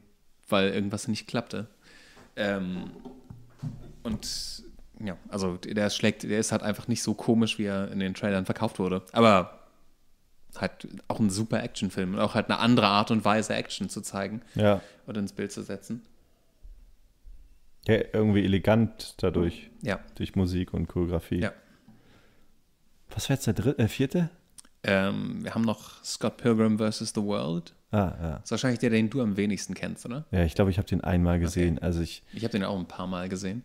Weil irgendwas nicht klappte. Ähm, und ja, also der schlägt, der ist halt einfach nicht so komisch, wie er in den Trailern verkauft wurde. Aber halt auch ein super Actionfilm und auch halt eine andere Art und Weise, Action zu zeigen ja. oder ins Bild zu setzen. Ja, irgendwie elegant dadurch. Ja. Durch Musik und Choreografie. Ja. Was war jetzt der dritte, äh, vierte? Ähm, wir haben noch Scott Pilgrim vs. The World. Ah, ja. Das ist wahrscheinlich der, den du am wenigsten kennst, oder? Ja, ich glaube, ich habe den einmal gesehen. Okay. Also ich ich habe den auch ein paar Mal gesehen.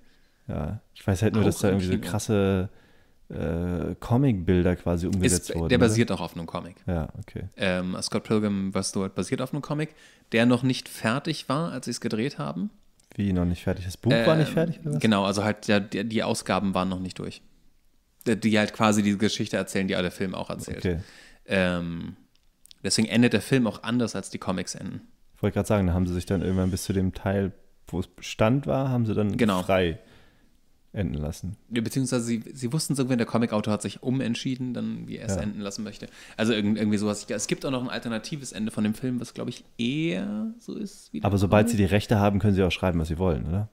Ja, ich weiß halt nur, auch dass da irgendwie so krasse äh, Comic-Bilder quasi umgesetzt ist, wurden. Der ne? oder? basiert auch auf einem Comic. Ja, okay. Ähm, Scott Pilgrim vs. The World basiert auf einem Comic, der noch nicht fertig war, als sie es gedreht haben. Wie noch nicht fertig? Das Buch ähm, war nicht ähm, fertig? Oder was? Genau, also halt ja, die, die Ausgaben waren noch nicht durch die halt quasi diese Geschichte erzählen, die auch der Film auch erzählt. Okay. Ähm, deswegen endet der Film auch anders, als die Comics enden. Ich wollte gerade sagen, da haben sie sich dann irgendwann bis zu dem Teil, wo es Stand war, haben sie dann genau. frei enden lassen. Beziehungsweise sie, sie wussten es irgendwann, der Comic-Autor hat sich umentschieden, dann wie er es ja. enden lassen möchte. Also irgendwie sowas. Es gibt auch noch ein alternatives Ende von dem Film, was glaube ich eher so ist. Aber sobald Comic. sie die Rechte haben, können sie auch schreiben, was sie wollen, oder?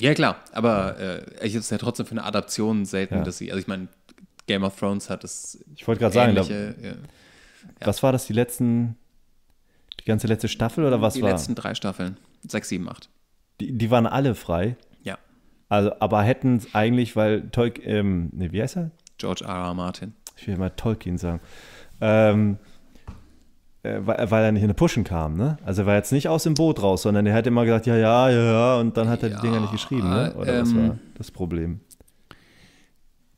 Ja, klar, aber äh, ich ist ja trotzdem für eine Adaption selten, ja. dass sie, also ich meine, Game of Thrones hat das. Ich wollte gerade sagen, da, ja. was war das, die letzten, die ganze letzte Staffel oder was die war? Die letzten drei Staffeln, sechs, sieben, acht. Die, die waren alle frei? Ja. Also, aber hätten es eigentlich, weil Tolkien, ähm, ne, wie heißt er? George R. R. Martin. Ich will mal Tolkien sagen. Ähm, äh, weil er nicht in den Pushen kam, ne? Also er war jetzt nicht aus dem Boot raus, sondern er hat immer gesagt, ja, ja, ja, ja, und dann hat er ja, die Dinger nicht geschrieben, ne? Äh, oder ähm, was war das Problem?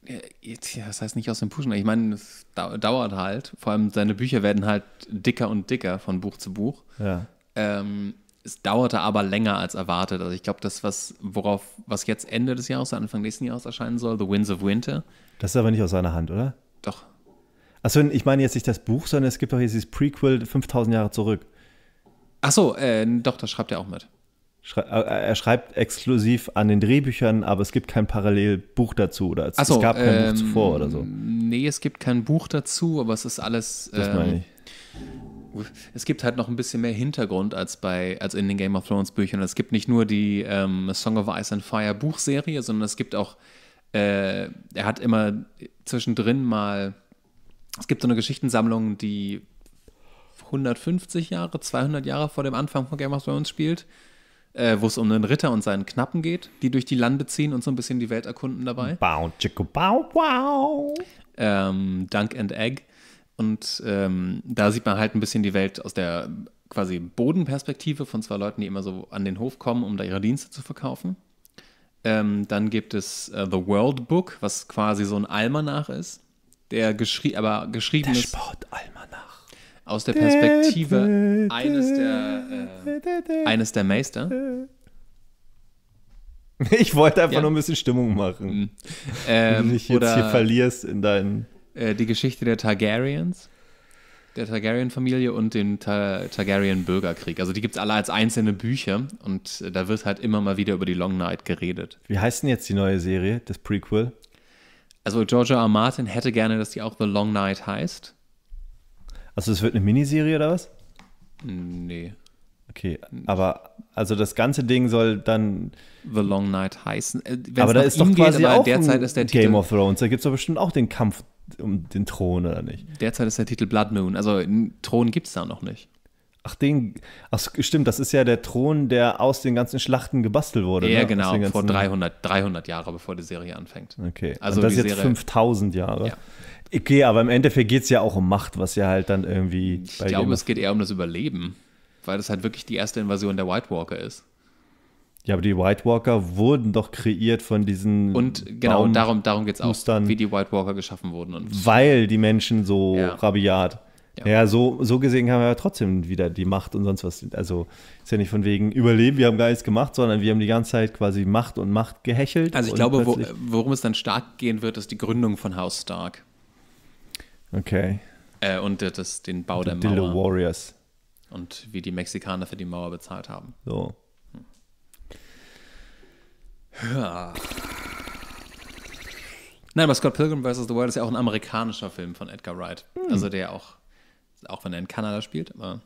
Das heißt nicht aus dem Pushen. Ich meine, es dauert halt. Vor allem seine Bücher werden halt dicker und dicker von Buch zu Buch. Ja. Ähm, es dauerte aber länger als erwartet. Also ich glaube, das, was, worauf, was jetzt Ende des Jahres, Anfang nächsten Jahres erscheinen soll, The Winds of Winter. Das ist aber nicht aus seiner Hand, oder? Achso, ich meine jetzt nicht das Buch, sondern es gibt auch dieses Prequel 5000 Jahre zurück. Achso, äh, doch, das schreibt er auch mit. Schrei äh, äh, er schreibt exklusiv an den Drehbüchern, aber es gibt kein Parallelbuch dazu oder es, so, es gab kein ähm, Buch zuvor oder so. Nee, es gibt kein Buch dazu, aber es ist alles. Das ähm, meine ich. Es gibt halt noch ein bisschen mehr Hintergrund als bei als in den Game of Thrones Büchern. Es gibt nicht nur die ähm, Song of Ice and Fire Buchserie, sondern es gibt auch. Äh, er hat immer zwischendrin mal es gibt so eine Geschichtensammlung, die 150 Jahre, 200 Jahre vor dem Anfang von Game of Thrones spielt, äh, wo es um einen Ritter und seinen Knappen geht, die durch die Lande ziehen und so ein bisschen die Welt erkunden dabei. Bow, chicka, bow, wow. Ähm, Dunk and Egg. Und ähm, da sieht man halt ein bisschen die Welt aus der quasi Bodenperspektive von zwei Leuten, die immer so an den Hof kommen, um da ihre Dienste zu verkaufen. Ähm, dann gibt es äh, The World Book, was quasi so ein Almanach ist der geschrie aber geschrieben der ist. Sportalmanach. Aus der Perspektive eines der äh, eines der Meister. Äh. Ich wollte einfach ja. nur ein bisschen Stimmung machen. Mhm. Ähm, du dich jetzt oder, hier verlierst in deinen. Äh, die Geschichte der Targaryens, der Targaryen-Familie und den Ta Targaryen-Bürgerkrieg. Also die gibt es alle als einzelne Bücher und äh, da wird halt immer mal wieder über die Long Night geredet. Wie heißt denn jetzt die neue Serie, das Prequel? Also George R. R. Martin hätte gerne, dass die auch The Long Night heißt. Also es wird eine Miniserie oder was? Nee. Okay, aber also das ganze Ding soll dann The Long Night heißen. Äh, wenn's aber da ist doch quasi geht, auch derzeit ist der Titel Game of Thrones, da gibt es doch bestimmt auch den Kampf um den Thron, oder nicht? Derzeit ist der Titel Blood Moon, also einen Thron gibt es da noch nicht. Ach, den. Ach, stimmt, das ist ja der Thron, der aus den ganzen Schlachten gebastelt wurde. Ja, ne? genau, vor 300, 300 Jahre, bevor die Serie anfängt. Okay, also Und das ist jetzt Serie, 5000 Jahre. Ja. Okay, aber im Endeffekt geht es ja auch um Macht, was ja halt dann irgendwie. Ich glaube, es geht eher um das Überleben, weil das halt wirklich die erste Invasion der White Walker ist. Ja, aber die White Walker wurden doch kreiert von diesen. Und genau, Baum darum, darum geht es auch, wie die White Walker geschaffen wurden. weil die Menschen so ja. rabiat. Ja. ja, so, so gesehen haben wir ja trotzdem wieder die Macht und sonst was. Also ist ja nicht von wegen überleben, wir haben gar nichts gemacht, sondern wir haben die ganze Zeit quasi Macht und Macht gehechelt. Also ich glaube, wo, worum es dann stark gehen wird, ist die Gründung von House Stark. Okay. Äh, und das, den Bau und der Mauer. Dillo Warriors. Und wie die Mexikaner für die Mauer bezahlt haben. So. Ja. Nein, aber Scott Pilgrim vs. The World ist ja auch ein amerikanischer Film von Edgar Wright. Hm. Also der auch auch wenn er in Kanada spielt, aber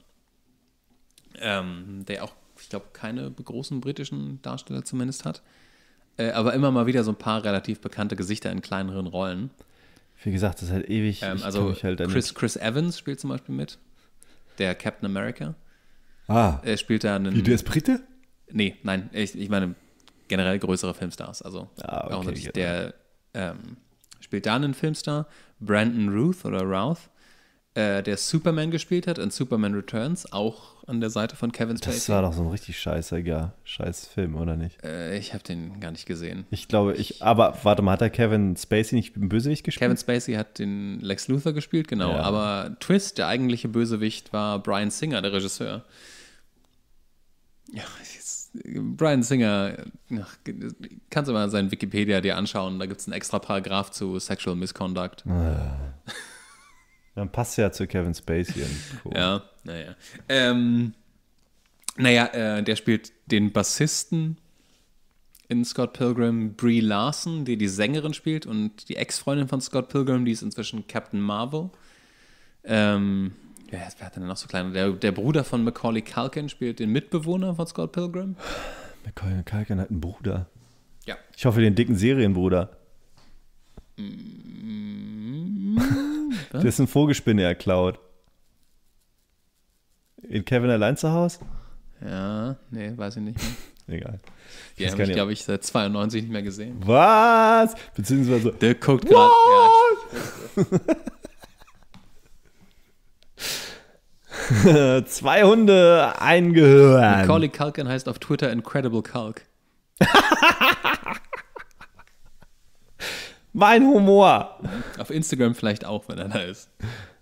ähm, der auch, ich glaube, keine großen britischen Darsteller zumindest hat. Äh, aber immer mal wieder so ein paar relativ bekannte Gesichter in kleineren Rollen. Wie gesagt, das ist halt ewig. Ähm, also halt Chris, Chris Evans spielt zum Beispiel mit, der Captain America. Ah. Er spielt da einen. Wie, der ist Brite? Nee, nein, ich, ich meine generell größere Filmstars. Also ah, okay, auch genau. der ähm, spielt da einen Filmstar. Brandon Ruth oder Routh äh, der Superman gespielt hat in Superman Returns, auch an der Seite von Kevin Spacey. Das war doch so ein richtig scheißiger Film, oder nicht? Äh, ich habe den gar nicht gesehen. Ich glaube, ich, aber warte mal, hat er Kevin Spacey nicht im Bösewicht gespielt? Kevin Spacey hat den Lex Luthor gespielt, genau. Ja. Aber Twist, der eigentliche Bösewicht, war Brian Singer, der Regisseur. Ja, jetzt, Brian Singer, ach, kannst du mal seinen Wikipedia dir anschauen, da gibt es einen extra Paragraph zu Sexual Misconduct. Ja. Dann passt ja zu Kevin Spacey. Cool. Ja, naja. Ähm, naja, äh, der spielt den Bassisten in Scott Pilgrim, Brie Larson, die die Sängerin spielt und die Ex-Freundin von Scott Pilgrim, die ist inzwischen Captain Marvel. Ähm, ja, wer hat denn noch so kleine? Der, der Bruder von Macaulay Culkin spielt den Mitbewohner von Scott Pilgrim. Macaulay Culkin hat einen Bruder. Ja. Ich hoffe, den dicken Serienbruder. Mm -hmm. Was? ein Vogelspinne er klaut. In Kevin allein zu Hause? Ja, nee, weiß ich nicht mehr. Egal. Die habe ich, glaube ich, seit 92 nicht mehr gesehen. Was? Beziehungsweise. Der guckt gerade. Ja, Zwei Hunde, ein Gehirn. Macaulay Culkin heißt auf Twitter Incredible Culk. Mein Humor. Auf Instagram vielleicht auch, wenn er da ist.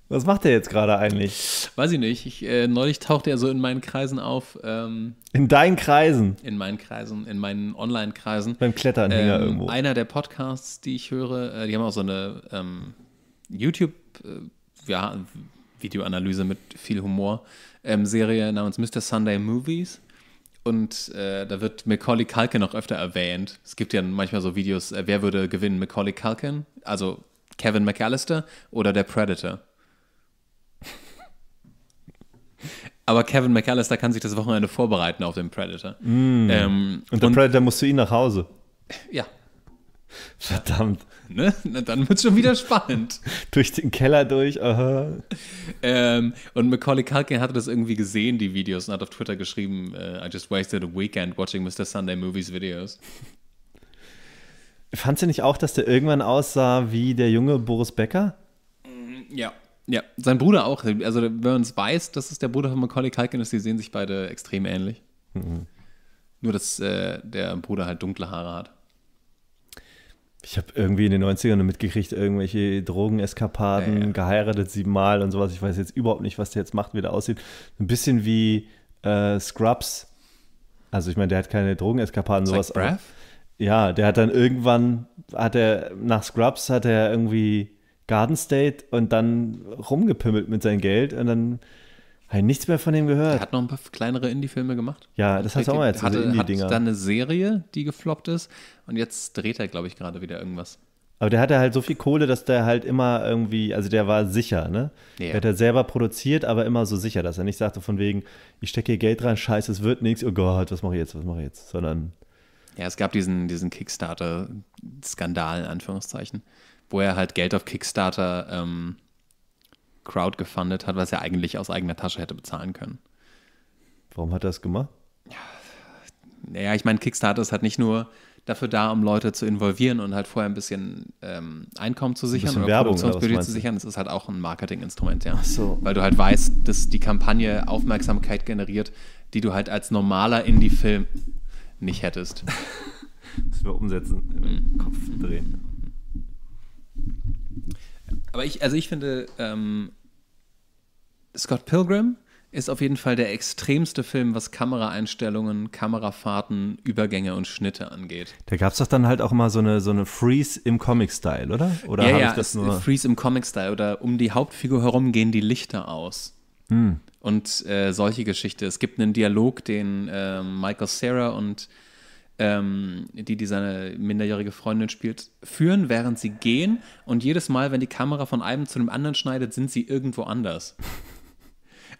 Was macht er jetzt gerade eigentlich? Weiß ich nicht. Ich, äh, neulich tauchte er so in meinen Kreisen auf. Ähm, in deinen Kreisen? In meinen Kreisen, in meinen Online-Kreisen. Beim Kletteranhänger ähm, irgendwo. Einer der Podcasts, die ich höre, äh, die haben auch so eine ähm, YouTube-Videoanalyse äh, ja, mit viel Humor. Ähm, Serie namens Mr. Sunday Movies. Und äh, da wird Macaulay Culkin noch öfter erwähnt. Es gibt ja manchmal so Videos, äh, wer würde gewinnen? Macaulay Culkin, also Kevin McAllister oder der Predator? Aber Kevin McAllister kann sich das Wochenende vorbereiten auf den Predator. Mm. Ähm, und der und, Predator muss zu ihm nach Hause. Ja. Verdammt. Ne? Na, dann wird es schon wieder spannend. durch den Keller durch, aha. Ähm, und Macaulay Culkin hatte das irgendwie gesehen, die Videos, und hat auf Twitter geschrieben, äh, I just wasted a weekend watching Mr. Sunday Movies Videos. Fandst du nicht auch, dass der irgendwann aussah wie der junge Boris Becker? Mm, ja, ja. Sein Bruder auch. Also wenn man es weiß, dass es der Bruder von Macaulay Culkin ist, die sehen sich beide extrem ähnlich. Mhm. Nur, dass äh, der Bruder halt dunkle Haare hat. Ich habe irgendwie in den 90ern mitgekriegt, irgendwelche Drogeneskapaden, ja, ja. geheiratet siebenmal und sowas. Ich weiß jetzt überhaupt nicht, was der jetzt macht, wie der aussieht. Ein bisschen wie äh, Scrubs. Also ich meine, der hat keine Drogeneskapaden, sowas. Like Breath? Ja, der hat dann irgendwann, hat er, nach Scrubs hat er irgendwie Garden State und dann rumgepimmelt mit seinem Geld und dann habe ich nichts mehr von dem gehört. Er hat noch ein paar kleinere Indie-Filme gemacht. Ja, das hast du auch mal erzählt. Er hatte, hat dann eine Serie, die gefloppt ist. Und jetzt dreht er, glaube ich, gerade wieder irgendwas. Aber der hatte halt so viel Kohle, dass der halt immer irgendwie, also der war sicher, ne? Yeah. Der hat er selber produziert, aber immer so sicher, dass er nicht sagte von wegen, ich stecke hier Geld rein, scheiße, es wird nichts, oh Gott, was mache ich jetzt, was mache ich jetzt? Sondern. Ja, es gab diesen, diesen Kickstarter-Skandal, in Anführungszeichen, wo er halt Geld auf Kickstarter ähm, Crowd gefundet hat, was er eigentlich aus eigener Tasche hätte bezahlen können. Warum hat er es gemacht? Ja, naja, ich meine, Kickstarter ist halt nicht nur dafür da, um Leute zu involvieren und halt vorher ein bisschen ähm, Einkommen zu sichern oder Werbung, Produktionsbudget zu sichern. Es ist halt auch ein Marketinginstrument, ja. Ach So. Weil du halt weißt, dass die Kampagne Aufmerksamkeit generiert, die du halt als normaler Indie-Film nicht hättest. Müssen wir umsetzen, im Kopf drehen. Aber ich, also ich finde, ähm, Scott Pilgrim ist auf jeden Fall der extremste Film, was Kameraeinstellungen, Kamerafahrten, Übergänge und Schnitte angeht. Da gab es doch dann halt auch immer so eine, so eine Freeze im Comic-Style, oder? Oder ja, ja, ich das nur? Freeze im Comic-Style oder um die Hauptfigur herum gehen die Lichter aus. Hm. Und äh, solche Geschichte. Es gibt einen Dialog, den äh, Michael Sarah und ähm, die, die seine minderjährige Freundin spielt, führen, während sie gehen. Und jedes Mal, wenn die Kamera von einem zu dem anderen schneidet, sind sie irgendwo anders.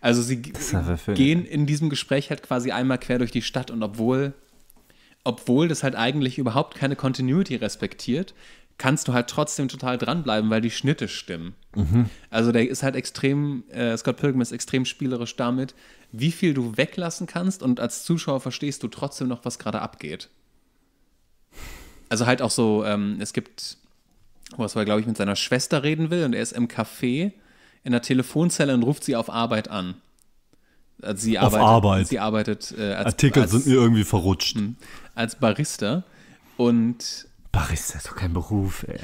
Also sie gehen in diesem Gespräch halt quasi einmal quer durch die Stadt und obwohl, obwohl das halt eigentlich überhaupt keine Continuity respektiert, kannst du halt trotzdem total dranbleiben, weil die Schnitte stimmen. Mhm. Also der ist halt extrem, äh, Scott Pilgrim ist extrem spielerisch damit, wie viel du weglassen kannst und als Zuschauer verstehst du trotzdem noch, was gerade abgeht. Also halt auch so, ähm, es gibt, was er, glaube ich, mit seiner Schwester reden will und er ist im Café in der Telefonzelle und ruft sie auf Arbeit an. Also sie arbeitet, auf Arbeit. Sie arbeitet äh, als Artikel als, sind mir irgendwie verrutscht. Mh, hm. als Barista und Barista ist doch kein Beruf, ey.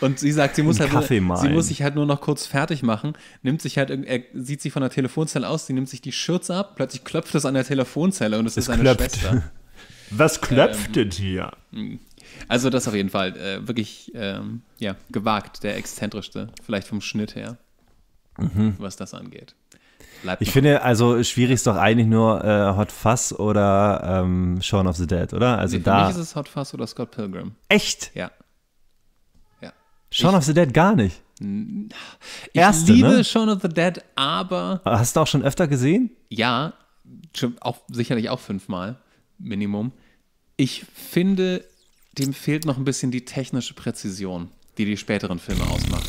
Und sie sagt, sie muss, halt nur, sie muss sich halt nur noch kurz fertig machen, nimmt sich halt, er sieht sie von der Telefonzelle aus, sie nimmt sich die Schürze ab, plötzlich klopft es an der Telefonzelle und es, es ist eine klöpft. Schwester. Was klöpft ähm, denn ähm, hier? Hm. Also das auf jeden Fall, äh, wirklich, ähm, ja, gewagt, der exzentrischste, vielleicht vom Schnitt her, mhm. was das angeht. Bleibt ich finde, also schwierig ist doch eigentlich nur äh, Hot Fuzz oder ähm, Shaun of the Dead, oder? Also nee, da. Für mich ist es Hot Fuzz oder Scott Pilgrim. Echt? Ja. ja. Shaun ich, of the Dead gar nicht. Ich Erste, liebe ne? Shaun of the Dead, aber. Hast du auch schon öfter gesehen? Ja, auch, sicherlich auch fünfmal, Minimum. Ich finde, dem fehlt noch ein bisschen die technische Präzision, die die späteren Filme ausmacht.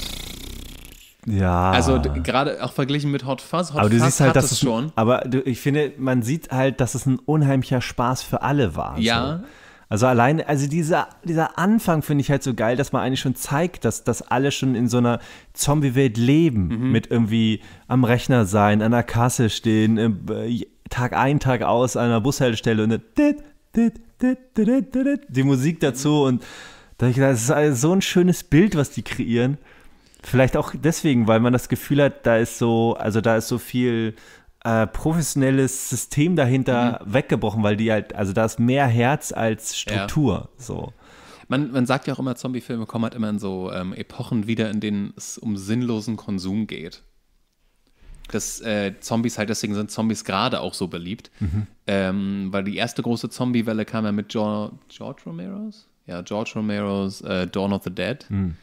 Ja. Also gerade auch verglichen mit Hot Fuzz, Hot aber du Fuzz siehst halt, dass es schon. Aber du, ich finde, man sieht halt, dass es ein unheimlicher Spaß für alle war. Ja. So. Also allein, also dieser, dieser Anfang finde ich halt so geil, dass man eigentlich schon zeigt, dass, dass alle schon in so einer Zombie-Welt leben. Mhm. Mit irgendwie am Rechner sein, an der Kasse stehen, äh, Tag ein, Tag aus an einer Bushaltestelle und die Musik dazu. Und da ich, das ist so ein schönes Bild, was die kreieren. Vielleicht auch deswegen, weil man das Gefühl hat, da ist so, also da ist so viel äh, professionelles System dahinter mhm. weggebrochen, weil die halt, also da ist mehr Herz als Struktur. Ja. So. Man, man sagt ja auch immer, Zombiefilme kommen halt immer in so ähm, Epochen wieder, in denen es um sinnlosen Konsum geht. Dass äh, Zombies halt, deswegen sind Zombies gerade auch so beliebt. Mhm. Ähm, weil die erste große Zombie-Welle kam ja mit jo George Romero's? Ja, George Romero's äh, Dawn of the Dead. Mhm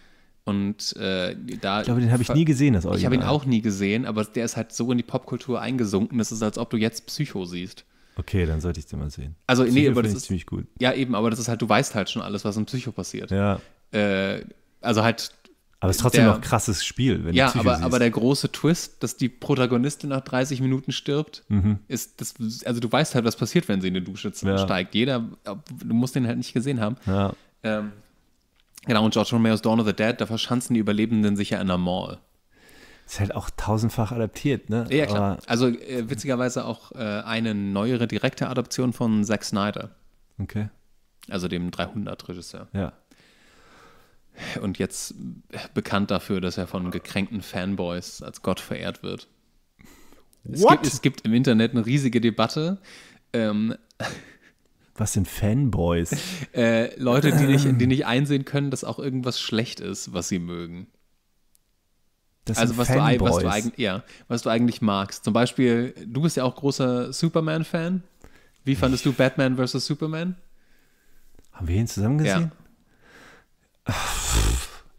und äh, da. Ich glaube, den habe ich nie gesehen, das Original. Ich habe ihn auch nie gesehen, aber der ist halt so in die Popkultur eingesunken, das ist, als ob du jetzt Psycho siehst. Okay, dann sollte ich den mal sehen. Also, Psycho nee, aber das ist. Ziemlich gut. Ja, eben, aber das ist halt, du weißt halt schon alles, was in Psycho passiert. Ja. Äh, also halt. Aber es ist trotzdem der, noch ein krasses Spiel, wenn ja, du Psycho aber, siehst. aber der große Twist, dass die Protagonistin nach 30 Minuten stirbt, mhm. ist das, also du weißt halt, was passiert, wenn sie in die Dusche ja. steigt. Jeder, du musst den halt nicht gesehen haben. Ja. Ähm, Genau, und George Romero's Dawn of the Dead, da verschanzen die Überlebenden sich ja in der Mall. Ist halt auch tausendfach adaptiert, ne? Ja, klar. Aber also äh, witzigerweise auch äh, eine neuere direkte Adaption von Zack Snyder. Okay. Also dem 300-Regisseur. Ja. Und jetzt äh, bekannt dafür, dass er von gekränkten Fanboys als Gott verehrt wird. Es gibt, es gibt, im Internet eine riesige Debatte, ähm, was sind Fanboys? Äh, Leute, die nicht, die nicht einsehen können, dass auch irgendwas schlecht ist, was sie mögen. Das also was du, was, du eigentlich, ja, was du eigentlich magst. Zum Beispiel, du bist ja auch großer Superman-Fan. Wie fandest du Batman vs. Superman? Haben wir ihn zusammen gesehen? Ja.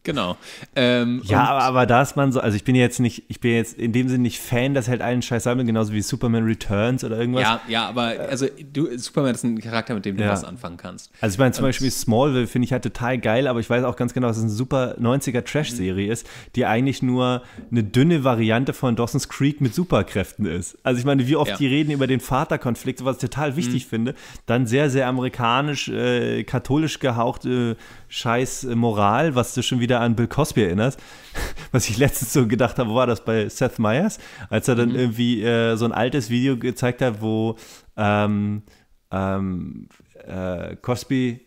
Genau. Ähm, ja, aber, aber da ist man so, also ich bin jetzt nicht, ich bin jetzt in dem Sinne nicht Fan, dass halt allen Scheiß sammeln, genauso wie Superman Returns oder irgendwas. Ja, ja, aber also du, Superman ist ein Charakter, mit dem du ja. was anfangen kannst. Also ich meine zum Beispiel Smallville finde ich halt total geil, aber ich weiß auch ganz genau, dass es eine super 90er Trash-Serie mhm. ist, die eigentlich nur eine dünne Variante von Dawson's Creek mit Superkräften ist. Also ich meine, wie oft ja. die reden über den Vaterkonflikt, was ich total wichtig mhm. finde, dann sehr, sehr amerikanisch, äh, katholisch gehauchte äh, scheiß äh, Moral, was du schon wieder an Bill Cosby erinnerst. Was ich letztens so gedacht habe, wo war das bei Seth Meyers, als er dann mhm. irgendwie äh, so ein altes Video gezeigt hat, wo ähm, ähm, äh, Cosby,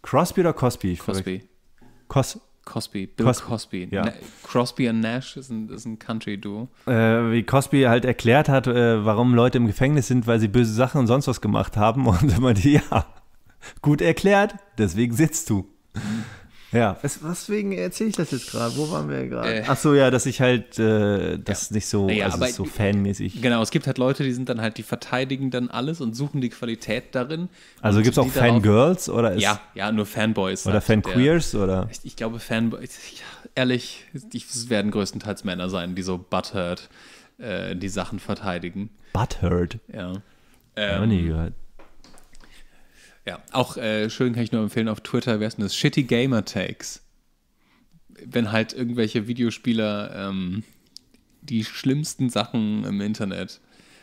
Crosby oder Cosby? Cosby. Cos Cosby, Bill Cos Cosby. Ja. Ne, Crosby und Nash ist ein, ein Country-Duo. Äh, wie Cosby halt erklärt hat, äh, warum Leute im Gefängnis sind, weil sie böse Sachen und sonst was gemacht haben. Und immer die, ja, gut erklärt, deswegen sitzt du. Ja, was, weswegen erzähle ich das jetzt gerade? Wo waren wir gerade? Äh, Ach so, ja, dass ich halt äh, das ja. nicht so, naja, also so fanmäßig. Genau, es gibt halt Leute, die sind dann halt, die verteidigen dann alles und suchen die Qualität darin. Also gibt es auch Fangirls oder ist Ja, ja, nur Fanboys. Oder halt, Fanqueers oder? Ich, ich, glaube, Fanboys, ehrlich, es werden größtenteils Männer sein, die so butthurt äh, die Sachen verteidigen. Butthurt? Ja. Ähm, Habe nie gehört. Ja, auch äh, schön kann ich nur empfehlen auf Twitter, wer ist denn das? Shitty Gamer Takes. Wenn halt irgendwelche Videospieler ähm, die schlimmsten Sachen im Internet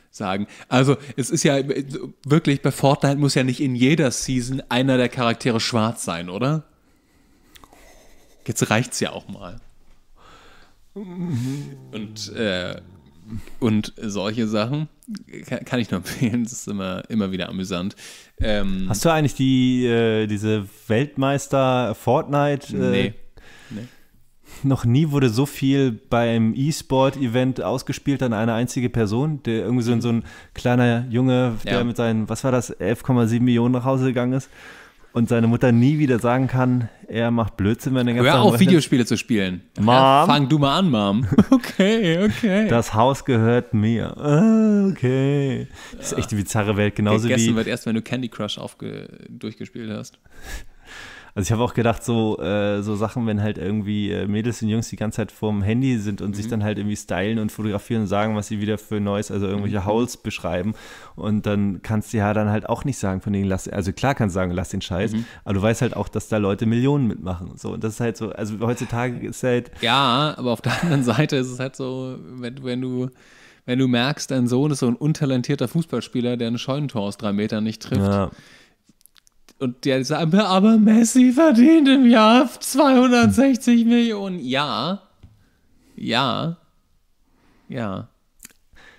sagen. Also es ist ja äh, wirklich, bei Fortnite muss ja nicht in jeder Season einer der Charaktere schwarz sein, oder? Jetzt reicht's ja auch mal. Und, äh, und solche Sachen kann, kann, ich nur empfehlen, das ist immer, immer wieder amüsant. Ähm, Hast du eigentlich die, äh, diese Weltmeister Fortnite? Äh, nee. nee. Noch nie wurde so viel beim E-Sport-Event ausgespielt an eine einzige Person, der irgendwie so, so ein kleiner Junge, der ja. mit seinen, was war das, 11,7 Millionen nach Hause gegangen ist und seine Mutter nie wieder sagen kann, er macht Blödsinn, wenn er ganz Hör auf, Videospiele zu spielen. Mom. Ja, fang du mal an, Mom. Okay, okay. Das Haus gehört mir. Ah, okay. Das ist echt eine bizarre Welt. Genauso Gegessen wie. wird erst, wenn du Candy Crush durchgespielt hast. Also ich habe auch gedacht, so, äh, so Sachen, wenn halt irgendwie äh, Mädels und Jungs die ganze Zeit vorm Handy sind und mhm. sich dann halt irgendwie stylen und fotografieren und sagen, was sie wieder für Neues, also irgendwelche mhm. Hauls beschreiben. Und dann kannst du ja dann halt auch nicht sagen, von denen lass, also klar kannst du sagen, lass den Scheiß, mhm. aber du weißt halt auch, dass da Leute Millionen mitmachen. So, und das ist halt so, also heutzutage ist halt. Ja, aber auf der anderen Seite ist es halt so, wenn, wenn du wenn du merkst, dein Sohn ist so ein untalentierter Fußballspieler, der ein Scheunentor aus drei Metern nicht trifft. Ja. Und der sagt, aber Messi verdient im Jahr 260 Millionen. Ja. Ja. Ja.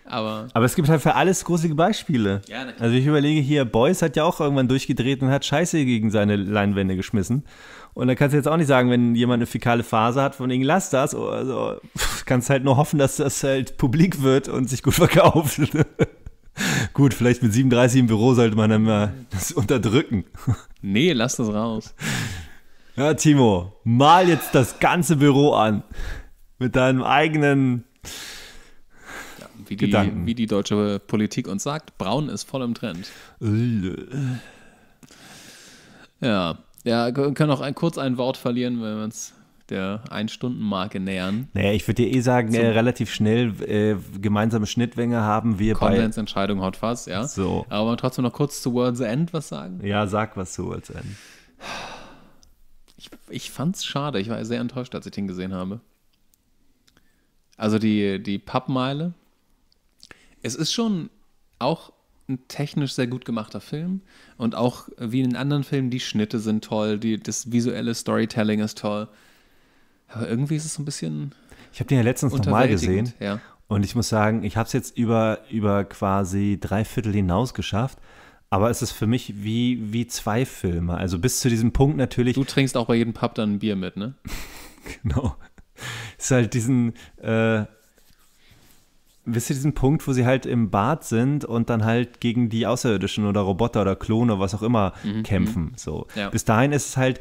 Aber, aber es gibt halt für alles gruselige Beispiele. Ja, also ich überlege hier, Beuys hat ja auch irgendwann durchgedreht und hat Scheiße gegen seine Leinwände geschmissen. Und da kannst du jetzt auch nicht sagen, wenn jemand eine fäkale Phase hat, von wegen lass das. Also, kannst halt nur hoffen, dass das halt publik wird und sich gut verkauft. Gut, vielleicht mit 37 im Büro sollte man dann mal das unterdrücken. Nee, lass das raus. Ja, Timo, mal jetzt das ganze Büro an. Mit deinem eigenen ja, wie die, Gedanken. Wie die deutsche Politik uns sagt, braun ist voll im Trend. Äh. Ja, ja können auch ein, kurz ein Wort verlieren, wenn wir uns der Ein-Stunden-Marke nähern. Naja, ich würde dir eh sagen, äh, relativ schnell äh, gemeinsame Schnittwänge haben wir bei. Konsensentscheidung Hot Fuzz, ja. So. Aber trotzdem noch kurz zu World's End was sagen? Ja, sag was zu World's End. Ich, ich fand's schade. Ich war sehr enttäuscht, als ich den gesehen habe. Also die, die Pappmeile. Es ist schon auch ein technisch sehr gut gemachter Film und auch wie in anderen Filmen, die Schnitte sind toll, die, das visuelle Storytelling ist toll. Aber irgendwie ist es so ein bisschen. Ich habe den ja letztens nochmal gesehen. Ja. Und ich muss sagen, ich habe es jetzt über, über quasi drei Viertel hinaus geschafft. Aber es ist für mich wie, wie zwei Filme. Also bis zu diesem Punkt natürlich. Du trinkst auch bei jedem Pub dann ein Bier mit, ne? genau. Es ist halt diesen. Äh, Wisst ihr diesen Punkt, wo sie halt im Bad sind und dann halt gegen die Außerirdischen oder Roboter oder Klone, oder was auch immer, mhm. kämpfen? Mhm. So. Ja. Bis dahin ist es halt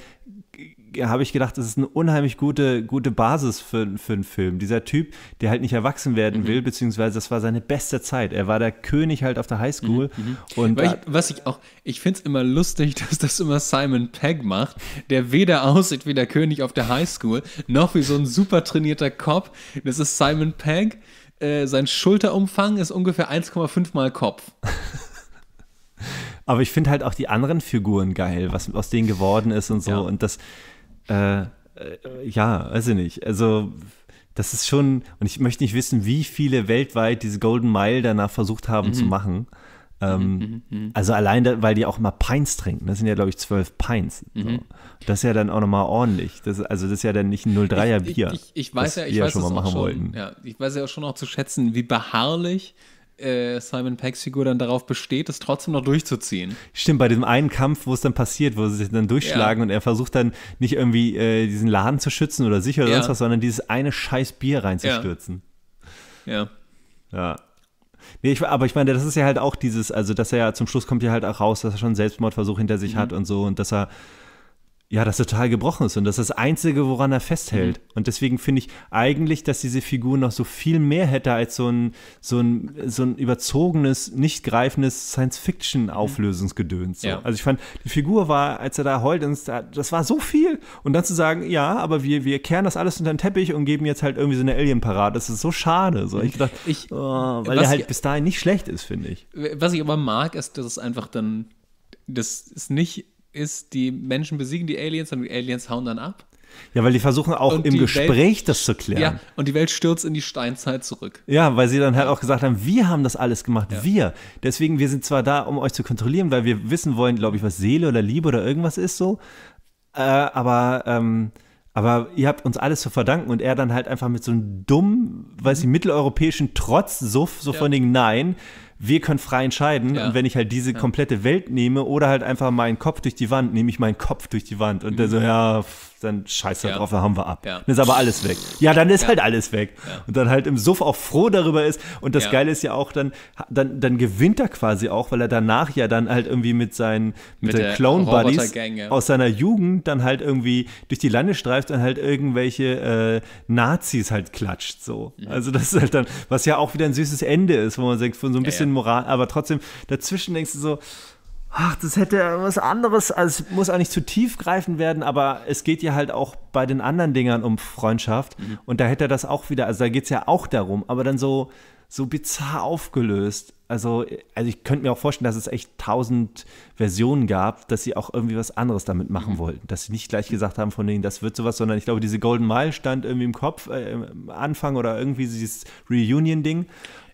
habe ich gedacht, das ist eine unheimlich gute, gute Basis für, für einen Film. Dieser Typ, der halt nicht erwachsen werden mhm. will, beziehungsweise das war seine beste Zeit. Er war der König halt auf der Highschool. Mhm, mhm. Und ich, was ich auch, ich finde es immer lustig, dass das immer Simon Pegg macht, der weder aussieht wie der König auf der Highschool, noch wie so ein super trainierter Cop. Das ist Simon Pegg. Äh, sein Schulterumfang ist ungefähr 1,5 mal Kopf. Aber ich finde halt auch die anderen Figuren geil, was aus denen geworden ist und so. Ja. Und das, äh, äh, ja, weiß ich nicht. Also das ist schon, und ich möchte nicht wissen, wie viele weltweit diese Golden Mile danach versucht haben mhm. zu machen. Ähm, mhm, mhm, mhm, also allein, da, weil die auch immer Pints trinken. Das sind ja, glaube ich, zwölf Pints. Mhm. Das ist ja dann auch nochmal ordentlich. Das, also das ist ja dann nicht ein 03er ich, Bier. Ich, ich, ich weiß ja, ich weiß ja schon mal machen schon, wollten. Ja, ich weiß ja auch schon auch zu schätzen, wie beharrlich äh, Simon Peggs Figur dann darauf besteht, es trotzdem noch durchzuziehen. Stimmt, bei dem einen Kampf, wo es dann passiert, wo sie sich dann durchschlagen ja. und er versucht dann nicht irgendwie äh, diesen Laden zu schützen oder sich oder ja. sonst was, sondern dieses eine scheiß Bier reinzustürzen. Ja. Ja. ja. Nee, ich, aber ich meine, das ist ja halt auch dieses, also dass er ja zum Schluss kommt ja halt auch raus, dass er schon einen Selbstmordversuch hinter sich mhm. hat und so und dass er ja, das total gebrochen ist und das ist das Einzige, woran er festhält. Mhm. Und deswegen finde ich eigentlich, dass diese Figur noch so viel mehr hätte als so ein, so ein, so ein überzogenes, nicht greifendes Science-Fiction-Auflösungsgedöns. So. Ja. Also ich fand, die Figur war, als er da heult, das war so viel. Und dann zu sagen, ja, aber wir, wir kehren das alles unter den Teppich und geben jetzt halt irgendwie so eine Alien-Parade, das ist so schade. So. Ich dachte, ich, oh, weil er halt ich, bis dahin nicht schlecht ist, finde ich. Was ich aber mag, ist, dass es einfach dann, das ist nicht ist, die Menschen besiegen die Aliens und die Aliens hauen dann ab. Ja, weil die versuchen auch und im Gespräch Welt, das zu klären. Ja, und die Welt stürzt in die Steinzeit zurück. Ja, weil sie dann halt auch gesagt haben, wir haben das alles gemacht, ja. wir. Deswegen, wir sind zwar da, um euch zu kontrollieren, weil wir wissen wollen, glaube ich, was Seele oder Liebe oder irgendwas ist so. Äh, aber, ähm, aber ihr habt uns alles zu verdanken und er dann halt einfach mit so einem dummen, weiß ich, mhm. mitteleuropäischen Trotz-Suff, so ja. von den Nein wir können frei entscheiden. Ja. Und wenn ich halt diese komplette Welt nehme oder halt einfach meinen Kopf durch die Wand, nehme ich meinen Kopf durch die Wand. Und der mhm. so, ja, dann scheiß da ja. drauf, dann haben wir ab. Ja. Dann ist aber alles weg. Ja, dann ist ja. halt alles weg. Und dann halt im Suff auch froh darüber ist. Und das Geile ist ja auch, dann, dann, dann gewinnt er quasi auch, weil er danach ja dann halt irgendwie mit seinen mit, mit Clone Buddies aus seiner Jugend dann halt irgendwie durch die Lande streift und halt irgendwelche äh, Nazis halt klatscht. So. Mhm. Also das ist halt dann, was ja auch wieder ein süßes Ende ist, wo man denkt, von so ein bisschen Moral, aber trotzdem dazwischen denkst du so, Ach, das hätte was anderes. Also es muss auch nicht zu tief greifen werden, aber es geht ja halt auch bei den anderen Dingern um Freundschaft. Mhm. Und da hätte er das auch wieder, also da geht es ja auch darum, aber dann so, so bizarr aufgelöst. Also, also ich könnte mir auch vorstellen, dass es echt tausend Versionen gab, dass sie auch irgendwie was anderes damit machen mhm. wollten. Dass sie nicht gleich gesagt haben von denen, das wird sowas, sondern ich glaube, diese Golden Mile stand irgendwie im Kopf, äh, am Anfang oder irgendwie dieses Reunion-Ding.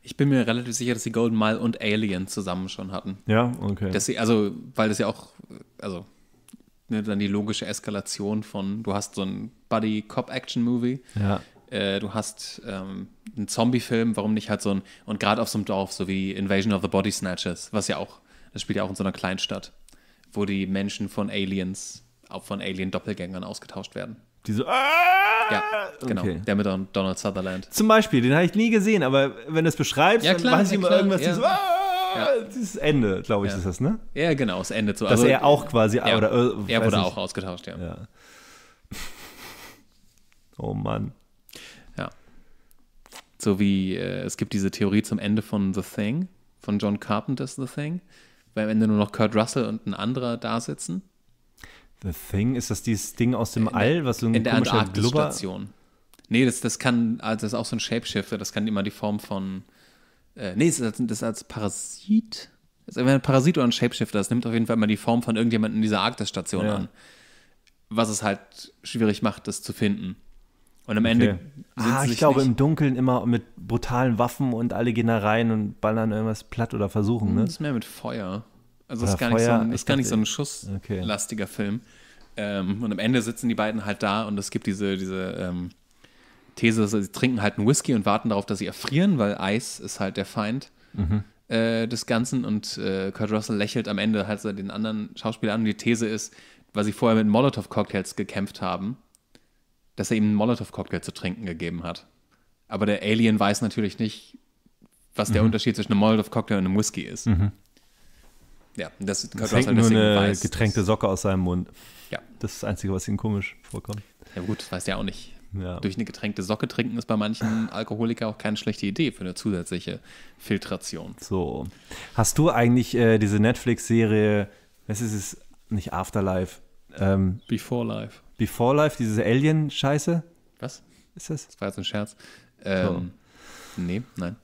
Ich bin mir relativ sicher, dass sie Golden Mile und Alien zusammen schon hatten. Ja, okay. Dass sie, also, weil das ja auch, also, ne, dann die logische Eskalation von, du hast so ein Buddy-Cop-Action-Movie. Ja. Äh, du hast ähm, einen Zombie-Film, warum nicht halt so ein, und gerade auf so einem Dorf, so wie Invasion of the Body Snatchers, was ja auch, das spielt ja auch in so einer Kleinstadt, wo die Menschen von Aliens, auch von Alien-Doppelgängern ausgetauscht werden. Die Diese. Ja, ah! genau. Okay. Der mit Donald Sutherland. Zum Beispiel, den habe ich nie gesehen, aber wenn du es beschreibst, ja, klar, dann weiß ich immer irgendwas, ja. so, ah! ja. dieses Ende, glaube ich, ja. ist das, ne? Ja, genau, das Ende zu. Dass also, er auch quasi. Er, oder, äh, er wurde nicht. auch ausgetauscht, ja. ja. oh Mann. Ja. So wie äh, es gibt diese Theorie zum Ende von The Thing, von John Carpenter's The Thing, weil am Ende nur noch Kurt Russell und ein anderer da sitzen. The Thing? Ist das dieses Ding aus dem All, was so ein in der Antarktis-Station? Nee, das, das kann, also das ist auch so ein Shapeshifter, das kann immer die Form von. Äh, nee, das, das ist als Parasit. Das ist ein Parasit oder ein Shapeshifter. Das nimmt auf jeden Fall immer die Form von irgendjemandem in dieser Arktis-Station ja. an. Was es halt schwierig macht, das zu finden. Und am okay. Ende. Ah, ich glaube, nicht. im Dunkeln immer mit brutalen Waffen und alle gehen da rein und ballern irgendwas platt oder versuchen, ne? Das hm, ist mehr mit Feuer also es ist gar, nicht so ein, ist gar nicht so ein schusslastiger okay. Film. Ähm, und am Ende sitzen die beiden halt da und es gibt diese, diese ähm, These, dass sie trinken halt einen Whisky und warten darauf, dass sie erfrieren, weil Eis ist halt der Feind mhm. äh, des Ganzen. Und äh, Kurt Russell lächelt am Ende halt so den anderen Schauspieler an. Und die These ist, weil sie vorher mit Molotow-Cocktails gekämpft haben, dass er ihm einen Molotow-Cocktail zu trinken gegeben hat. Aber der Alien weiß natürlich nicht, was der mhm. Unterschied zwischen einem Molotow-Cocktail und einem Whisky ist. Mhm. Ja, das, das hängt halt nur eine weiß, getränkte Socke aus seinem Mund. Ja. Das ist das Einzige, was ihm komisch vorkommt. Ja gut, das weiß ja auch nicht. Ja. Durch eine getränkte Socke trinken ist bei manchen Alkoholikern auch keine schlechte Idee für eine zusätzliche Filtration. So. Hast du eigentlich äh, diese Netflix-Serie, was ist es, nicht Afterlife? Ähm, Before Life. Before Life, diese Alien-Scheiße? Was? Ist das? Das war jetzt ein Scherz. Ähm, so. Nee, nein.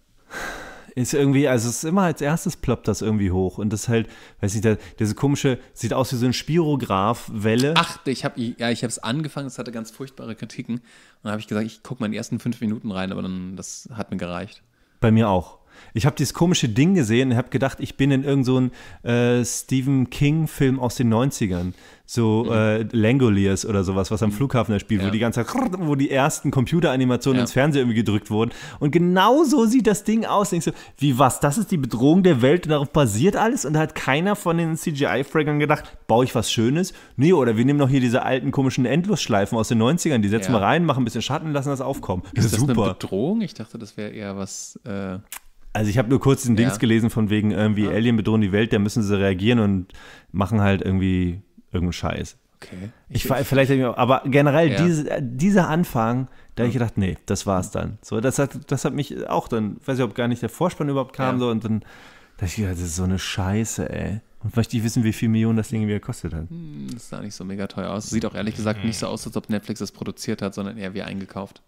Ist irgendwie, also es ist immer als erstes ploppt das irgendwie hoch. Und das halt, weiß ich, diese komische, sieht aus wie so ein Spirograph-Welle. Ach, ich habe ja, ich habe es angefangen, es hatte ganz furchtbare Kritiken. Und dann habe ich gesagt, ich gucke mal in den ersten fünf Minuten rein, aber dann, das hat mir gereicht. Bei mir auch. Ich habe dieses komische Ding gesehen und habe gedacht, ich bin in irgendeinem so äh, Stephen King-Film aus den 90ern. So mhm. äh, Langoliers oder sowas, was am mhm. Flughafen da spielt, ja. wo die ganze Zeit, wo die ersten Computeranimationen ja. ins Fernsehen irgendwie gedrückt wurden. Und genau so sieht das Ding aus. Denkst so, wie was? Das ist die Bedrohung der Welt und darauf basiert alles. Und da hat keiner von den CGI-Fraggern gedacht, baue ich was Schönes? Nee, oder wir nehmen noch hier diese alten komischen Endlosschleifen aus den 90ern, die setzen ja. wir rein, machen ein bisschen Schatten, lassen das aufkommen. Ist das, das super. eine Bedrohung? Ich dachte, das wäre eher was. Äh also ich habe nur kurz den Dings ja. gelesen von wegen irgendwie ja. Alien bedrohen die Welt, da müssen sie reagieren und machen halt irgendwie irgendeinen Scheiß. Okay. Ich, ich vielleicht aber generell ja. diese, dieser Anfang, da ja. ich gedacht, nee, das war's dann. So, das hat, das hat mich auch dann, weiß ich, ob gar nicht der Vorspann überhaupt kam so und dann da ich gedacht, das ist so eine Scheiße, ey. Und möchte ich wissen, wie viel Millionen das Ding wieder kostet hat. Hm, das sah nicht so mega teuer aus. Sieht auch ehrlich gesagt nicht so aus, als ob Netflix das produziert hat, sondern eher wie eingekauft.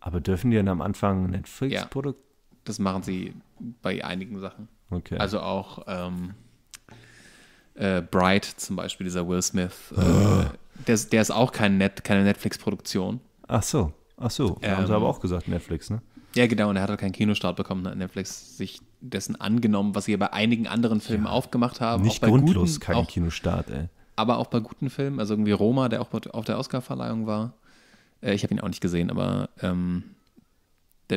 Aber dürfen die dann am Anfang Netflix-Produktion? Das machen sie bei einigen Sachen. Okay. Also auch ähm, äh, Bright zum Beispiel, dieser Will Smith. Äh, ah. der, der, ist auch kein Net, keine Netflix-Produktion. Ach so, ach so. Ähm, haben sie aber ähm, auch gesagt, Netflix, ne? Ja, genau. Und er hat halt keinen Kinostart bekommen. Hat Netflix sich dessen angenommen, was sie ja bei einigen anderen Filmen ja. aufgemacht haben. Nicht grundlos guten, keinen auch, Kinostart, ey. Aber auch bei guten Filmen, also irgendwie Roma, der auch auf der Oscarverleihung war. Äh, ich habe ihn auch nicht gesehen, aber ähm,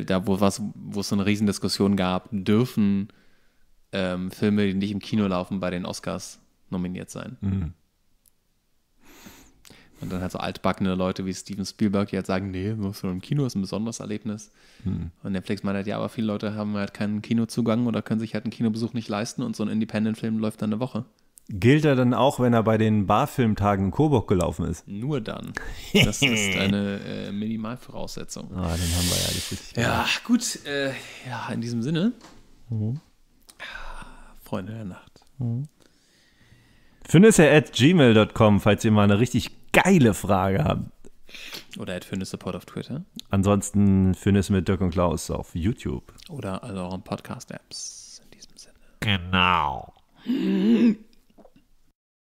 da wo was, wo es so eine Riesendiskussion gab, dürfen ähm, Filme, die nicht im Kino laufen, bei den Oscars nominiert sein. Mhm. Und dann halt so altbackene Leute wie Steven Spielberg, die halt sagen, nee, so im Kino ist ein besonderes Erlebnis. Mhm. Und Netflix meint halt, ja, aber viele Leute haben halt keinen Kinozugang oder können sich halt einen Kinobesuch nicht leisten und so ein Independent-Film läuft dann eine Woche. Gilt er dann auch, wenn er bei den Barfilmtagen in Coburg gelaufen ist? Nur dann. Das ist eine äh, Minimalvoraussetzung. Ah, dann haben wir ja alles richtig. Ja, gut. Äh, ja, in diesem Sinne. Mhm. Freunde der Nacht. Mhm. Findesher ja at gmail.com, falls ihr mal eine richtig geile Frage habt. Oder at Findesepod auf Twitter. Ansonsten Findes mit Dirk und Klaus auf YouTube. Oder all euren Podcast-Apps in diesem Sinne. Genau.